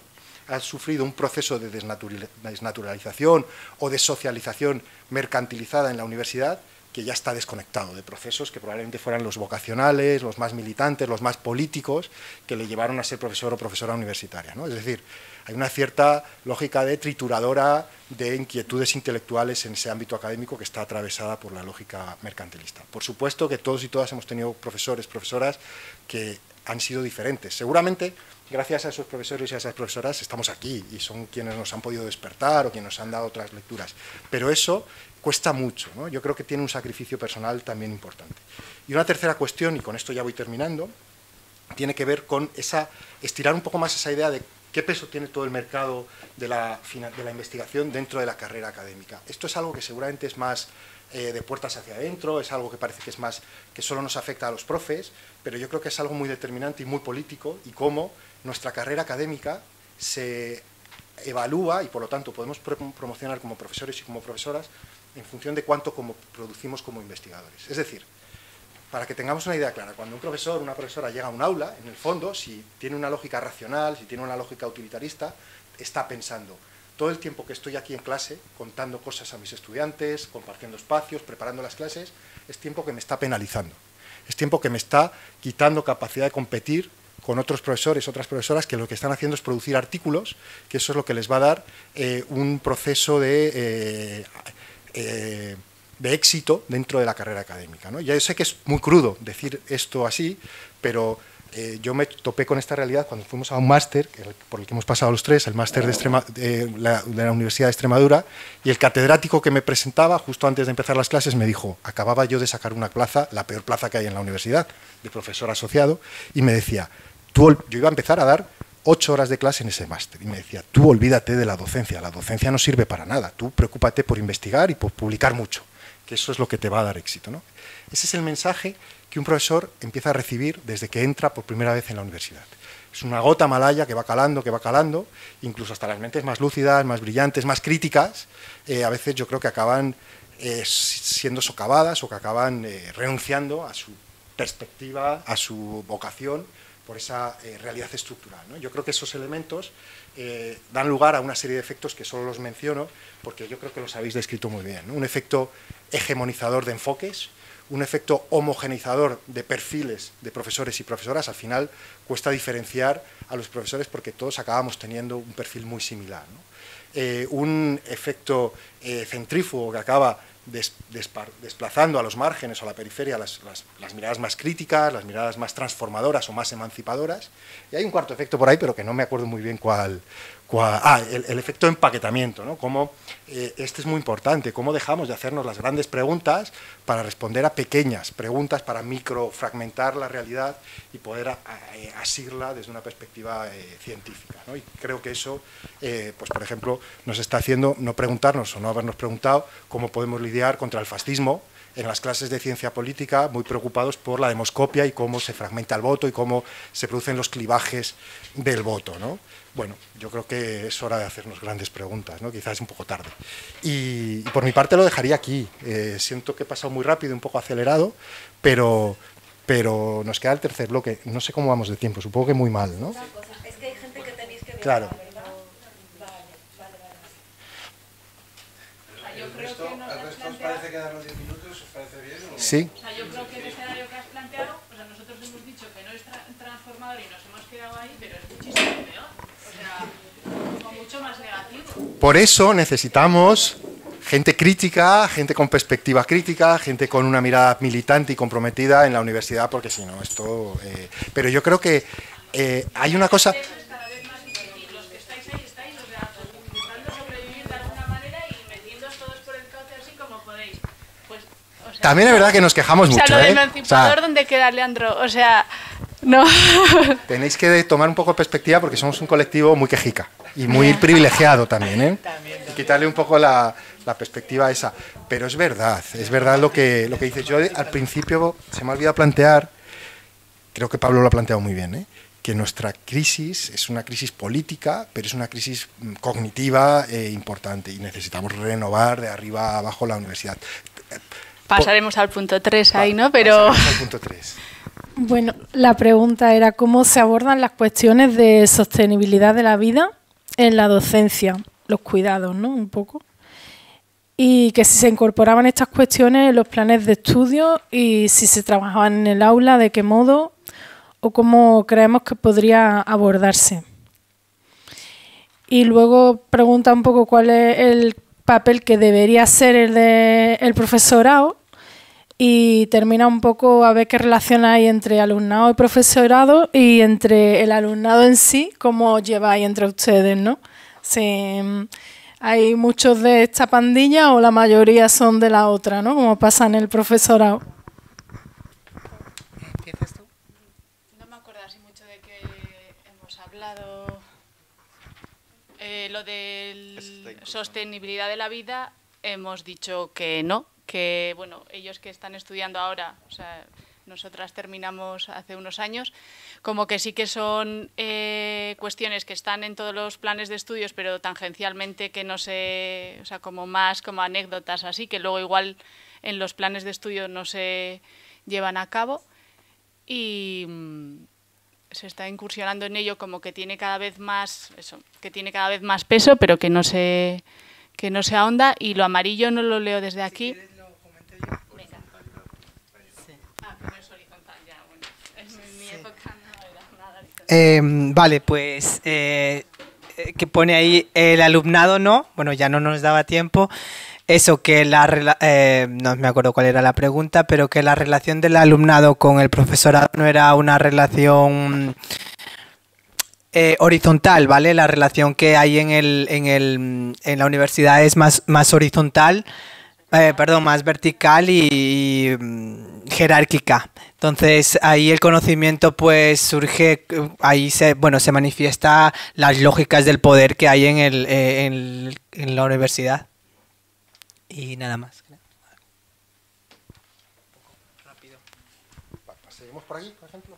[SPEAKER 2] ha sufrido un proceso de desnaturalización o de socialización mercantilizada en la universidad, que ya está desconectado de procesos que probablemente fueran los vocacionales, los más militantes, los más políticos, que le llevaron a ser profesor o profesora universitaria. ¿no? Es decir, hay una cierta lógica de trituradora de inquietudes intelectuales en ese ámbito académico que está atravesada por la lógica mercantilista. Por supuesto que todos y todas hemos tenido profesores, profesoras que han sido diferentes. Seguramente gracias a esos profesores y a esas profesoras estamos aquí y son quienes nos han podido despertar o quienes nos han dado otras lecturas. Pero eso cuesta mucho, ¿no? yo creo que tiene un sacrificio personal también importante. Y una tercera cuestión, y con esto ya voy terminando, tiene que ver con esa estirar un poco más esa idea de qué peso tiene todo el mercado de la, de la investigación dentro de la carrera académica. Esto es algo que seguramente es más eh, de puertas hacia adentro, es algo que parece que es más que solo nos afecta a los profes, pero yo creo que es algo muy determinante y muy político y cómo nuestra carrera académica se evalúa y por lo tanto podemos promocionar como profesores y como profesoras en función de cuánto como producimos como investigadores. Es decir, para que tengamos una idea clara, cuando un profesor o una profesora llega a un aula, en el fondo, si tiene una lógica racional, si tiene una lógica utilitarista, está pensando todo el tiempo que estoy aquí en clase, contando cosas a mis estudiantes, compartiendo espacios, preparando las clases, es tiempo que me está penalizando. Es tiempo que me está quitando capacidad de competir con otros profesores, otras profesoras, que lo que están haciendo es producir artículos, que eso es lo que les va a dar eh, un proceso de, eh, eh, de, éxito dentro de la carrera académica. ¿no? Ya sé que es muy crudo decir esto así, pero yo me topé con esta realidad cuando fuimos a un máster, por el que hemos pasado los tres, el máster de la Universidad de Extremadura, y el catedrático que me presentaba justo antes de empezar las clases me dijo, acababa yo de sacar una plaza, la peor plaza que hay en la universidad, de profesor asociado, y me decía, yo iba a empezar a dar ocho horas de clase en ese máster y me decía, tú olvídate de la docencia, la docencia no sirve para nada, tú preocúpate por investigar y por publicar mucho, que eso es lo que te va a dar éxito. ¿no? Ese es el mensaje que un profesor empieza a recibir desde que entra por primera vez en la universidad. Es una gota malaya que va calando, que va calando, incluso hasta las mentes más lúcidas, más brillantes, más críticas, eh, a veces yo creo que acaban eh, siendo socavadas o que acaban eh, renunciando a su perspectiva, a su vocación por esa eh, realidad estructural. Yo creo que esos elementos eh, dan lugar a una serie de efectos que solo los menciono porque yo creo que los habéis descrito muy bien. Un efecto hegemonizador de enfoques, un efecto homogenizador de perfiles de profesores y profesoras. Al final cuesta diferenciar a los profesores porque todos acabamos teniendo un perfil muy similar. Eh, un efecto centrífugo que acaba desplazando a los márgenes o a la periferia las, miradas más críticas, las miradas más transformadoras o más emancipadoras. Y hay un cuarto efecto por ahí, pero que no me acuerdo muy bien cuál, ah, el, efecto de empaquetamiento, ¿no? Eh, este es muy importante, cómo dejamos de hacernos las grandes preguntas para responder a pequeñas preguntas, para microfragmentar la realidad y poder eh, asirla desde una perspectiva eh, científica. Y creo que eso, pues por ejemplo, nos está haciendo no preguntarnos o no habernos preguntado cómo podemos lidiar contra el fascismo, en las clases de ciencia política muy preocupados por la demoscopia y cómo se fragmenta el voto y cómo se producen los clivajes del voto. ¿no? Bueno, yo creo que es hora de hacernos grandes preguntas, ¿no? quizás es un poco tarde. Y, por mi parte lo dejaría aquí. Eh, siento que he pasado muy rápido, un poco acelerado, pero, pero nos queda el tercer bloque. No sé cómo vamos de tiempo, supongo que muy mal. ¿no?
[SPEAKER 1] Es que hay gente que tenéis que... ver, claro. Vale,
[SPEAKER 13] vale, vale. os parece que los 10 minutos? ¿Os parece bien? Sí.
[SPEAKER 2] Por eso necesitamos gente crítica, gente con perspectiva crítica, gente con una mirada militante y comprometida en la universidad, porque si no, esto... Eh, pero yo creo que eh, hay una cosa... También es verdad que nos quejamos mucho. O sea, ¿eh?
[SPEAKER 5] ¿dónde queda, Leandro? O sea, no.
[SPEAKER 2] Tenéis que tomar un poco de perspectiva porque somos un colectivo muy quejica y muy privilegiado también, ¿eh? quitarle un poco la, perspectiva perspectiva esa. Pero es verdad, es verdad lo que, lo que dices. Yo al principio se me ha olvidado plantear, creo que Pablo lo ha planteado muy bien, ¿eh? que nuestra crisis es una crisis política, pero es una crisis mm, cognitiva eh, importante y necesitamos renovar de arriba a abajo la universidad.
[SPEAKER 5] Pasaremos al punto 3 ahí, ¿no? Pero... al punto 3.
[SPEAKER 16] Bueno, la pregunta era cómo se abordan las cuestiones de sostenibilidad de la vida en la docencia, los cuidados, ¿no? Un poco. Y que si se incorporaban estas cuestiones en los planes de estudio y si se trabajaban en el aula, de qué modo o cómo creemos que podría abordarse. Y luego pregunta un poco cuál es el papel que debería ser el del el profesorado y termina un poco a ver qué relación hay entre alumnado y profesorado y entre el alumnado en sí, cómo lleváis entre ustedes, ¿no? Mm, hay muchos de esta pandilla o la mayoría son de la otra, ¿no? Como pasa en el profesorado. tú?
[SPEAKER 5] No me acuerdo así mucho de que hemos hablado. Eh, lo de sostenibilidad de la vida, hemos dicho que no, que, bueno, ellos que están estudiando ahora, o sea, nosotras terminamos hace unos años, como que sí que son eh, cuestiones que están en todos los planes de estudios, pero tangencialmente que no se, o sea, como más como anécdotas así, que luego igual en los planes de estudio no se llevan a cabo y mm, se está incursionando en ello como que tiene cada vez más eso, que tiene cada vez más peso, pero que no se que no se ahonda y lo amarillo no lo leo desde aquí.
[SPEAKER 15] Em, vale, pues eh, eh, que pone ahí el alumnado no, bueno, ya no nos daba tiempo. Eso, que la. Eh, no me acuerdo cuál era la pregunta, pero que la relación del alumnado con el profesorado no era una relación eh, horizontal, ¿vale? La relación que hay en, el, en, la universidad es más, más horizontal, perdón, más vertical y jerárquica. Entonces ahí el conocimiento pues surge, ahí se, bueno, se manifiesta las lógicas del poder que hay en, el, eh, en, la universidad. Y nada más.
[SPEAKER 2] Rápido. ¿Seguimos por aquí, por ejemplo?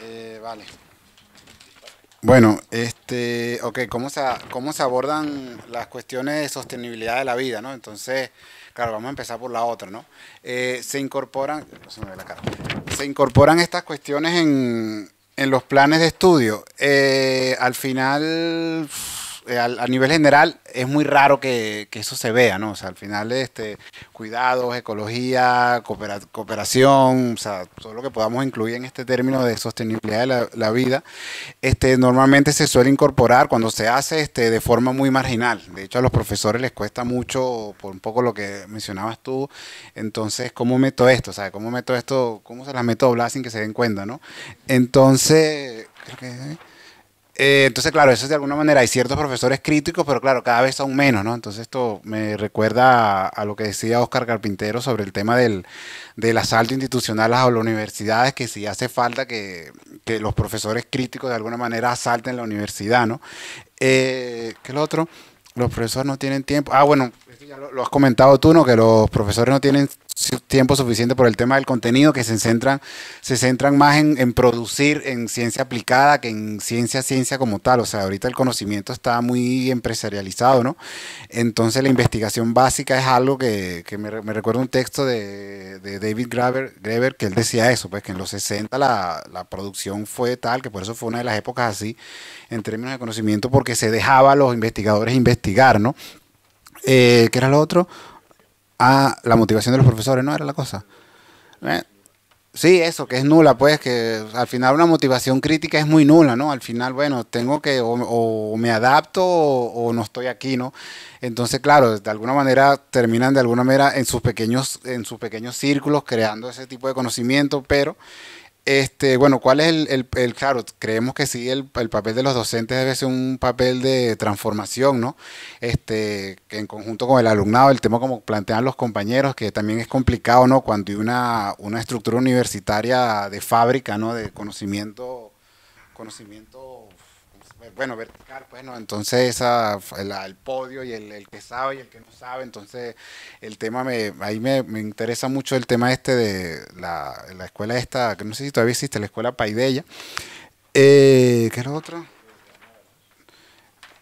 [SPEAKER 4] Eh, vale. Bueno, este, ok, ¿cómo se, ¿cómo se abordan las cuestiones de sostenibilidad de la vida? ¿no? Entonces, claro, vamos a empezar por la otra, ¿no? Eh, se incorporan, se, se incorporan estas cuestiones en, en los planes de estudio. Eh, al final eh, a, nivel general es muy raro que, eso se vea, ¿no? O sea, al final, este, cuidados, ecología, cooperación, o sea, todo lo que podamos incluir en este término de sostenibilidad de la, vida, este, normalmente se suele incorporar cuando se hace este, de forma muy marginal. De hecho, a los profesores les cuesta mucho, por un poco lo que mencionabas tú, entonces, ¿cómo meto esto? O sea, ¿cómo meto esto? ¿Cómo se las meto a sin que se den cuenta, ¿no? Entonces, creo que... ¿eh? Eh, entonces, claro, eso es de alguna manera, hay ciertos profesores críticos, pero claro, cada vez son menos, ¿no? Entonces esto me recuerda a, lo que decía Oscar Carpintero sobre el tema del, asalto institucional a las universidades, que si hace falta que, los profesores críticos de alguna manera asalten la universidad, ¿no? Eh, ¿Qué es lo otro? Los profesores no tienen tiempo. Ah, bueno, ya lo, has comentado tú, ¿no? Que los profesores no tienen tiempo suficiente por el tema del contenido, que se centran, se centran más en, producir en ciencia aplicada que en ciencia, ciencia como tal. O sea, ahorita el conocimiento está muy empresarializado, ¿no? Entonces la investigación básica es algo que, que me, me recuerda un texto de, David Graeber, Graeber, que él decía eso, pues que en los 60 la, la producción fue tal, que por eso fue una de las épocas así, en términos de conocimiento, porque se dejaba a los investigadores investigar, ¿no? Eh, ¿Qué era lo otro? Ah, la motivación de los profesores, ¿no? Era la cosa. Eh, sí, eso, que es nula, pues, que al final una motivación crítica es muy nula, ¿no? Al final, bueno, tengo que, o, me adapto o, o, no estoy aquí, ¿no? Entonces, claro, de alguna manera terminan de alguna manera en sus pequeños, en sus pequeños círculos creando ese tipo de conocimiento, pero este, bueno, ¿cuál es el, el, claro, creemos que sí, el, papel de los docentes debe ser un papel de transformación, ¿no? Este, en conjunto con el alumnado, el tema como plantean los compañeros, que también es complicado, ¿no? Cuando hay una, una estructura universitaria de fábrica, ¿no? De conocimiento, conocimiento bueno, vertical, bueno, entonces el, podio y el, el, que sabe y el que no sabe, entonces el tema me, ahí me, interesa mucho el tema este de la, escuela esta, que no sé si todavía existe, la escuela Paideya. Eh, ¿Qué era otro?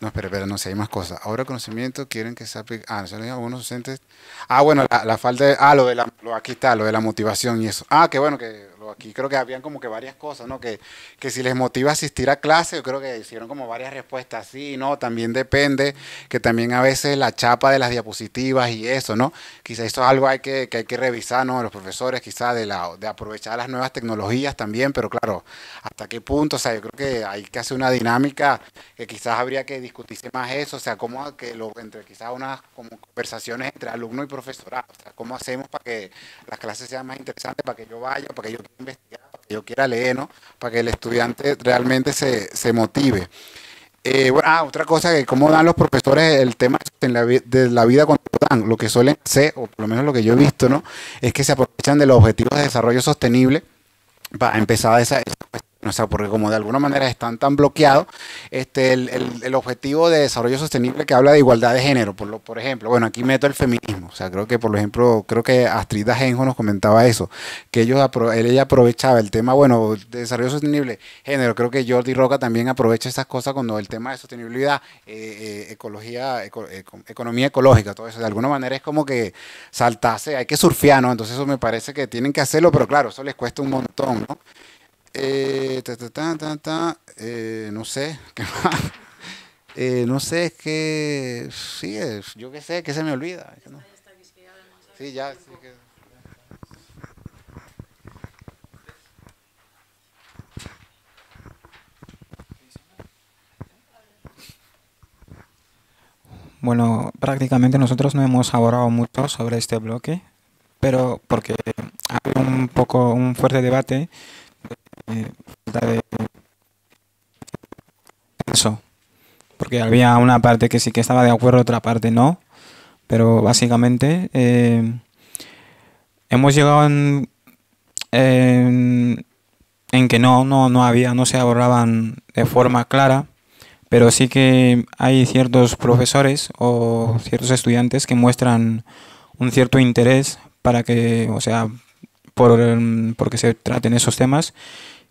[SPEAKER 4] No, espera, espera, no sé, hay más cosas. Ahora conocimiento quieren que se aplique. Ah, ¿no algunos docentes. Ah, bueno, la, falta de. Ah, lo de la. Lo, aquí está, lo de la motivación y eso. Ah, qué bueno que aquí creo que habían como que varias cosas, ¿no? Que, que si les motiva asistir a clase, yo creo que hicieron como varias respuestas, sí, ¿no? También depende, que también a veces la chapa de las diapositivas y eso, ¿no? Quizás eso es algo hay que, hay que revisar, ¿no? Los profesores, quizás de, de aprovechar las nuevas tecnologías también, pero claro, ¿hasta qué punto? O sea, yo creo que hay que hacer una dinámica que quizás habría que discutirse más eso, o sea, cómo que lo, entre quizás unas conversaciones entre alumno y profesorado, o sea, cómo hacemos para que las clases sean más interesantes, para que yo vaya, para que yo investigar, que yo quiera leer, ¿no? Para que el estudiante realmente se, se motive. Eh, ah, otra cosa que cómo dan los profesores el tema de la, vida cuando lo dan, lo que suelen ser, o por lo menos lo que yo he visto, ¿no? Es que se aprovechan de los objetivos de desarrollo sostenible para empezar esa, esa o sea, porque como de alguna manera están tan bloqueados, este, el, objetivo de desarrollo sostenible que habla de igualdad de género, por, lo, por ejemplo, bueno, aquí meto el feminismo, o sea, creo que, por ejemplo, creo que Astrid Ajenjo nos comentaba eso, que ellos, ella aprovechaba el tema, bueno, de desarrollo sostenible, género, creo que Jordi Roca también aprovecha esas cosas cuando el tema de sostenibilidad, eh, eh, ecología, eh, economía ecológica, todo eso, de alguna manera es como que saltase, hay que surfear, ¿no? Entonces eso me parece que tienen que hacerlo, pero claro, eso les cuesta un montón, ¿no? Eh, eh, no sé, ¿qué más? Eh, no sé, es que. Sí, yo qué sé, que se me olvida. Sí, ya.
[SPEAKER 7] Bueno, prácticamente nosotros no hemos abordado mucho sobre este bloque, pero porque hay un poco un fuerte debate falta eh, de eso. Porque había una parte que sí que estaba de acuerdo, otra parte no. Pero básicamente eh, hemos llegado en, que no, no, no había, no se abordaban de forma clara. Pero sí que hay ciertos profesores o ciertos estudiantes que muestran un cierto interés para que, o sea, por, porque se traten esos temas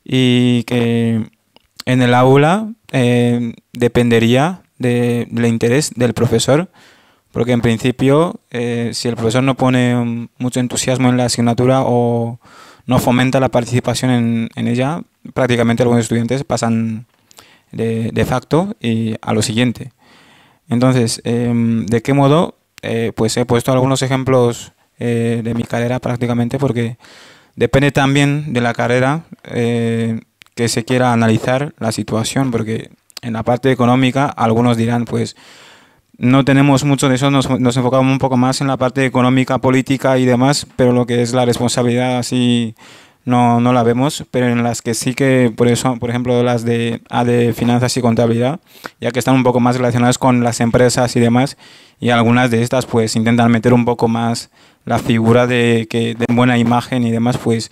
[SPEAKER 7] y que en el aula eh, dependería del interés del profesor, porque en principio eh, si el profesor no pone mucho entusiasmo en la asignatura o no fomenta la participación en, ella, prácticamente algunos estudiantes pasan de, facto a lo siguiente. Entonces, em, ¿de qué modo? Eh, pues he puesto algunos ejemplos de mi carrera prácticamente porque Depende también de la carrera eh, que se quiera analizar la situación, porque en la parte económica algunos dirán, pues no tenemos mucho de eso, nos, enfocamos un poco más en la parte económica, política y demás, pero lo que es la responsabilidad así no, no la vemos, pero en las que sí que, por eso, por ejemplo, las de, ah, de finanzas y contabilidad, ya que están un poco más relacionadas con las empresas y demás, y algunas de estas pues intentan meter un poco más la figura de, que, de buena imagen y demás, pues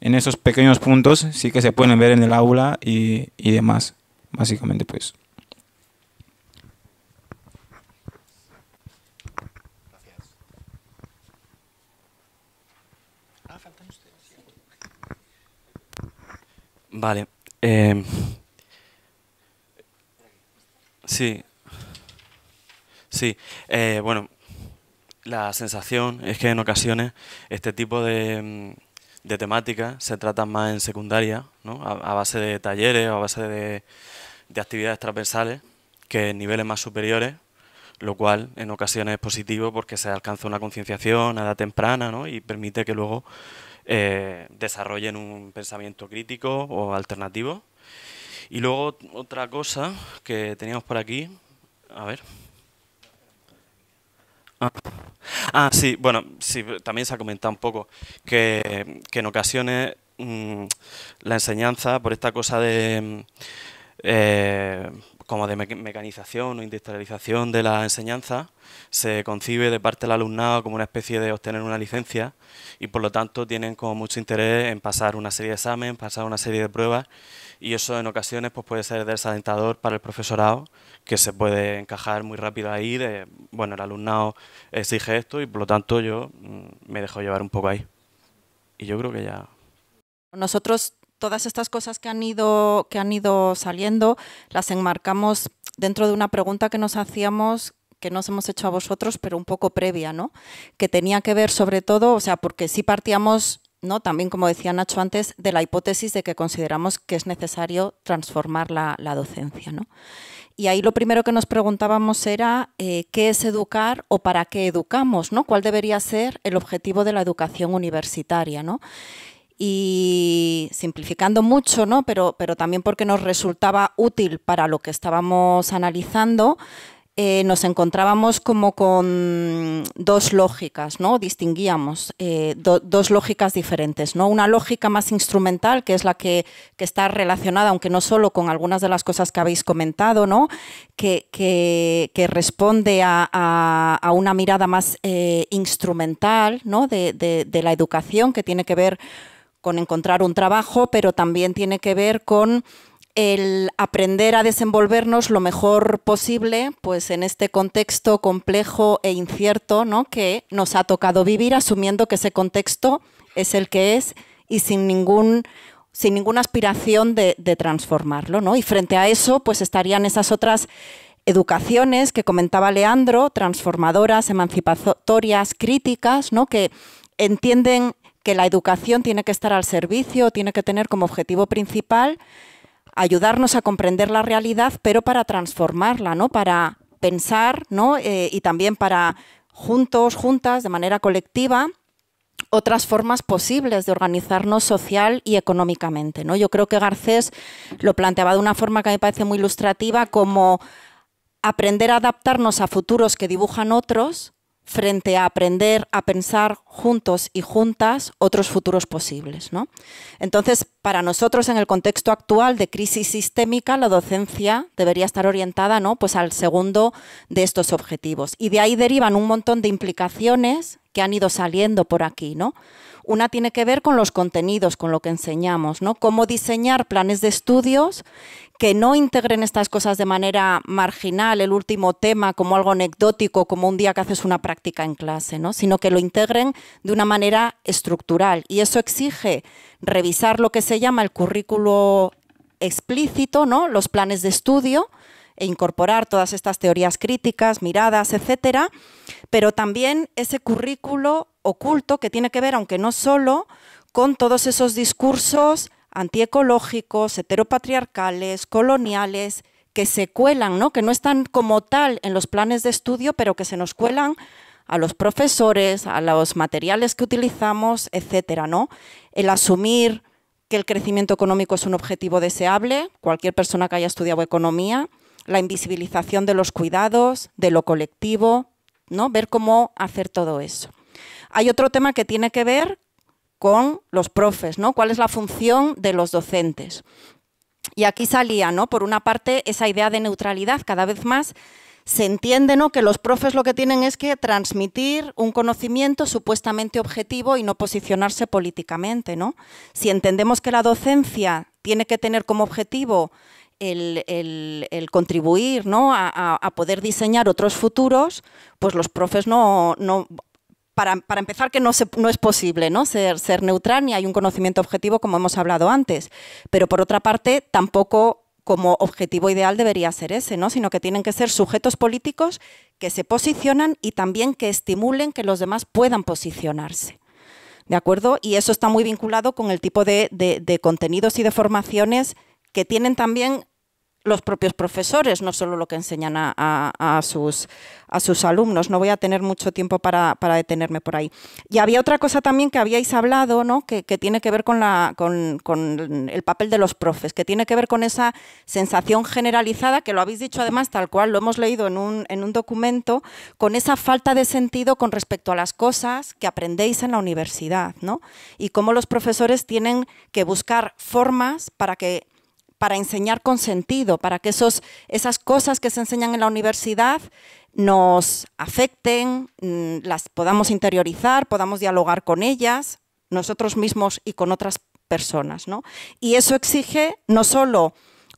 [SPEAKER 7] en esos pequeños puntos sí que se pueden ver en el aula y, demás, básicamente pues.
[SPEAKER 11] Vale. Eh, sí. Sí. Eh, bueno, la sensación es que en ocasiones este tipo de, mm, temáticas se tratan más en secundaria, ¿no? a, base de talleres o a base de, actividades transversales, que en niveles más superiores, lo cual en ocasiones es positivo porque se alcanza una concienciación a edad temprana ¿no? y permite que luego eh, desarrollen un pensamiento crítico o alternativo. Y luego otra cosa que teníamos por aquí, a ver, Ah. sí, bueno, sí, también se ha comentado un poco que, en ocasiones mm, la enseñanza por esta cosa de... Mm, eh, como de mecanización o industrialización de la enseñanza, se concibe de parte del alumnado como una especie de obtener una licencia y por lo tanto tienen como mucho interés en pasar una serie de exámenes, pasar una serie de pruebas y eso en ocasiones pues, puede ser desalentador para el profesorado que se puede encajar muy rápido ahí de, bueno, el alumnado exige esto y por lo tanto yo mm, me dejo llevar un poco ahí. Y yo creo que ya...
[SPEAKER 1] Nosotros todas estas cosas que han ido, que han ido saliendo las enmarcamos dentro de una pregunta que nos hacíamos que nos hemos hecho a vosotros, pero un poco previa, ¿no? Que tenía que ver sobre todo, o sea, porque sí partíamos, ¿no? También, como decía Nacho antes, de la hipótesis de que consideramos que es necesario transformar la, docencia, ¿no? Y ahí lo primero que nos preguntábamos era eh, qué es educar o para qué educamos, ¿no? ¿Cuál debería ser el objetivo de la educación universitaria, ¿no? y simplificando mucho, ¿no? pero, pero también porque nos resultaba útil para lo que estábamos analizando, eh, nos encontrábamos como con dos lógicas, ¿no? Distinguíamos eh, dos lógicas diferentes, ¿no? Una lógica más instrumental, que es la que, está relacionada, aunque no solo con algunas de las cosas que habéis comentado, ¿no? Que, responde a, una mirada más eh, instrumental, De, de la educación, que tiene que ver con encontrar un trabajo, pero también tiene que ver con el aprender a desenvolvernos lo mejor posible, pues en este contexto complejo e incierto, ¿no? que nos ha tocado vivir, asumiendo que ese contexto es el que es y sin ningún sin ninguna aspiración de, transformarlo, ¿no? Y frente a eso, pues estarían esas otras educaciones que comentaba Leandro, transformadoras, emancipatorias, críticas, ¿no? Que entienden que la educación tiene que estar al servicio, tiene que tener como objetivo principal ayudarnos a comprender la realidad, pero para transformarla, ¿no? Para pensar, ¿no? Eh, y también para juntos, juntas, de manera colectiva, otras formas posibles de organizarnos social y económicamente, ¿no? Yo creo que Garcés lo planteaba de una forma que me parece muy ilustrativa como aprender a adaptarnos a futuros que dibujan otros frente a aprender a pensar juntos y juntas otros futuros posibles. Entonces, para nosotros, en el contexto actual de crisis sistémica, la docencia debería estar orientada ¿no? pues al segundo de estos objetivos. Y de ahí derivan un montón de implicaciones que han ido saliendo por aquí. ¿no? Una tiene que ver con los contenidos, con lo que enseñamos, ¿no? cómo diseñar planes de estudios que no integren estas cosas de manera marginal, el último tema como algo anecdótico, como un día que haces una práctica en clase, ¿no? sino que lo integren de una manera estructural. Y eso exige revisar lo que se llama el currículo explícito, ¿no? los planes de estudio e incorporar todas estas teorías críticas, miradas, etcétera, pero también ese currículo oculto que tiene que ver, aunque no solo, con todos esos discursos antiecológicos, heteropatriarcales, coloniales, que se cuelan, ¿no? que no están como tal en los planes de estudio, pero que se nos cuelan a los profesores, a los materiales que utilizamos, etcétera, ¿no? El asumir que el crecimiento económico es un objetivo deseable, cualquier persona que haya estudiado economía, la invisibilización de los cuidados, de lo colectivo, ¿no? Ver cómo hacer todo eso. Hay otro tema que tiene que ver con los profes, ¿no? ¿Cuál es la función de los docentes? Y aquí salía, ¿no? Por una parte, esa idea de neutralidad cada vez más se entiende que los profes lo que tienen es que transmitir un conocimiento supuestamente objetivo y no posicionarse políticamente. ¿no? Si entendemos que la docencia tiene que tener como objetivo el, contribuir ¿no? a, poder diseñar otros futuros, pues los profes no, no para, empezar, que no, no es posible ¿no? Ser, neutral ni hay un conocimiento objetivo, como hemos hablado antes. Pero por otra parte, tampoco como objetivo ideal debería ser ese, ¿no? sino que tienen que ser sujetos políticos que se posicionan y también que estimulen que los demás puedan posicionarse. ¿De acuerdo? Y eso está muy vinculado con el tipo de contenidos y de formaciones que tienen también los propios profesores, no solo lo que enseñan a, sus, a sus, alumnos. No voy a tener mucho tiempo para, detenerme por ahí. Y había otra cosa también que habíais hablado, ¿no? que, tiene que ver con, la, con, el papel de los profes, que tiene que ver con esa sensación generalizada, que lo habéis dicho además tal cual, lo hemos leído en un, en un documento, con esa falta de sentido con respecto a las cosas que aprendéis en la universidad, ¿no? y cómo los profesores tienen que buscar formas para que para enseñar con sentido, para que esos, esas cosas que se enseñan en la universidad nos afecten, mm, las podamos interiorizar, podamos dialogar con ellas, nosotros mismos y con otras personas. Y eso exige no solo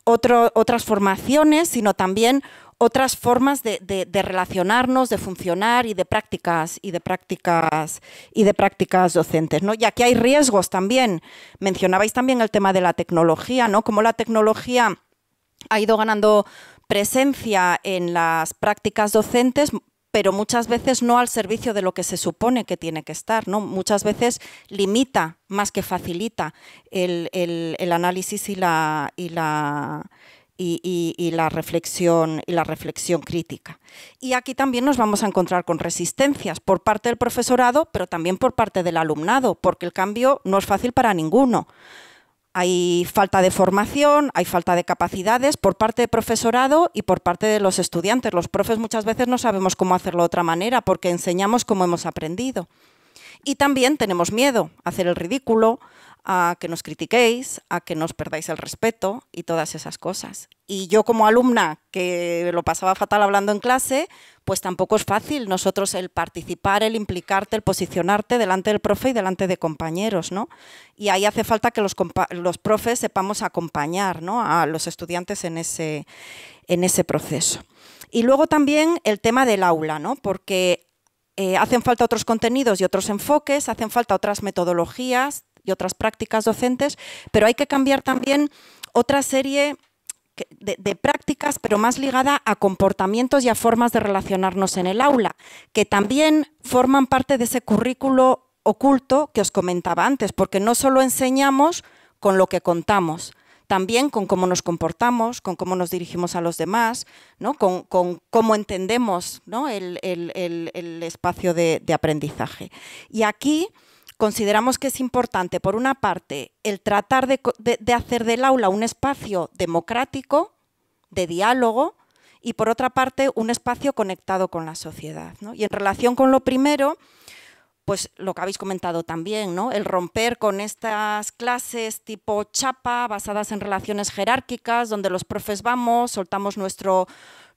[SPEAKER 1] otras formaciones, sino también otras formas de, relacionarnos, de funcionar y de prácticas y de prácticas y de prácticas docentes, ¿no? Y aquí hay riesgos también. Mencionabais también el tema de la tecnología, ¿no? Cómo la tecnología ha ido ganando presencia en las prácticas docentes pero muchas veces no al servicio de lo que se supone que tiene que estar, ¿no? Muchas veces limita más que facilita el, análisis y la, y la y, la reflexión, y la reflexión crítica. Y aquí también nos vamos a encontrar con resistencias por parte del profesorado, pero también por parte del alumnado, porque el cambio no es fácil para ninguno. Hay falta de formación, hay falta de capacidades por parte del profesorado y por parte de los estudiantes. Los profes muchas veces no sabemos cómo hacerlo de otra manera porque enseñamos como hemos aprendido. Y también tenemos miedo a hacer el ridículo, a que nos critiquéis, a que nos perdáis el respeto y todas esas cosas. Y yo como alumna que lo pasaba fatal hablando en clase, pues tampoco es fácil nosotros el participar, el implicarte, el posicionarte delante del profe y delante de compañeros, ¿no? Y ahí hace falta que los, profes sepamos acompañar a los estudiantes en ese, en ese proceso. Y luego también el tema del aula, ¿no? Porque eh, hacen falta otros contenidos y otros enfoques, hacen falta otras metodologías, y otras prácticas docentes, pero hay que cambiar también otra serie de, prácticas, pero más ligada a comportamientos y a formas de relacionarnos en el aula, que también forman parte de ese currículo oculto que os comentaba antes, porque no solo enseñamos con lo que contamos, también con cómo nos comportamos, con cómo nos dirigimos a los demás, con, cómo entendemos el, espacio de, de aprendizaje. Y aquí consideramos que es importante, por una parte, el tratar de, hacer del aula un espacio democrático, de diálogo, y por otra parte, un espacio conectado con la sociedad. Y en relación con lo primero, pues lo que habéis comentado también, ¿no? El romper con estas clases tipo chapa, basadas en relaciones jerárquicas, donde los profes vamos, soltamos nuestro,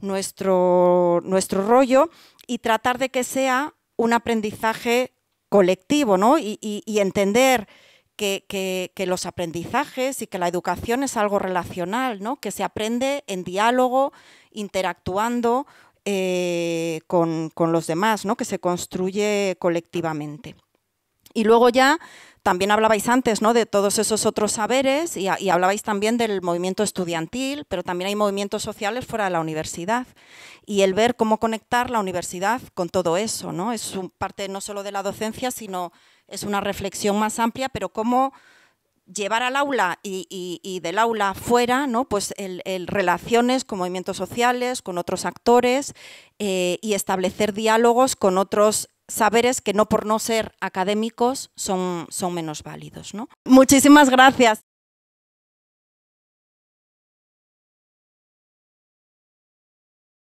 [SPEAKER 1] nuestro, nuestro rollo, y tratar de que sea un aprendizaje colectivo, ¿no? Y, entender que, los aprendizajes y que la educación es algo relacional, ¿no? Que se aprende en diálogo, interactuando eh, con, con, los demás, ¿no? Que se construye colectivamente. Y luego ya, también hablabais antes ¿no? de todos esos otros saberes y, hablabais también del movimiento estudiantil, pero también hay movimientos sociales fuera de la universidad. Y el ver cómo conectar la universidad con todo eso, ¿no? Es parte no solo de la docencia, sino es una reflexión más amplia, pero cómo llevar al aula y, del aula fuera, ¿no? Pues el, relaciones con movimientos sociales, con otros actores eh, y establecer diálogos con otros saberes que no por no ser académicos son, son menos válidos. ¿no? Muchísimas gracias.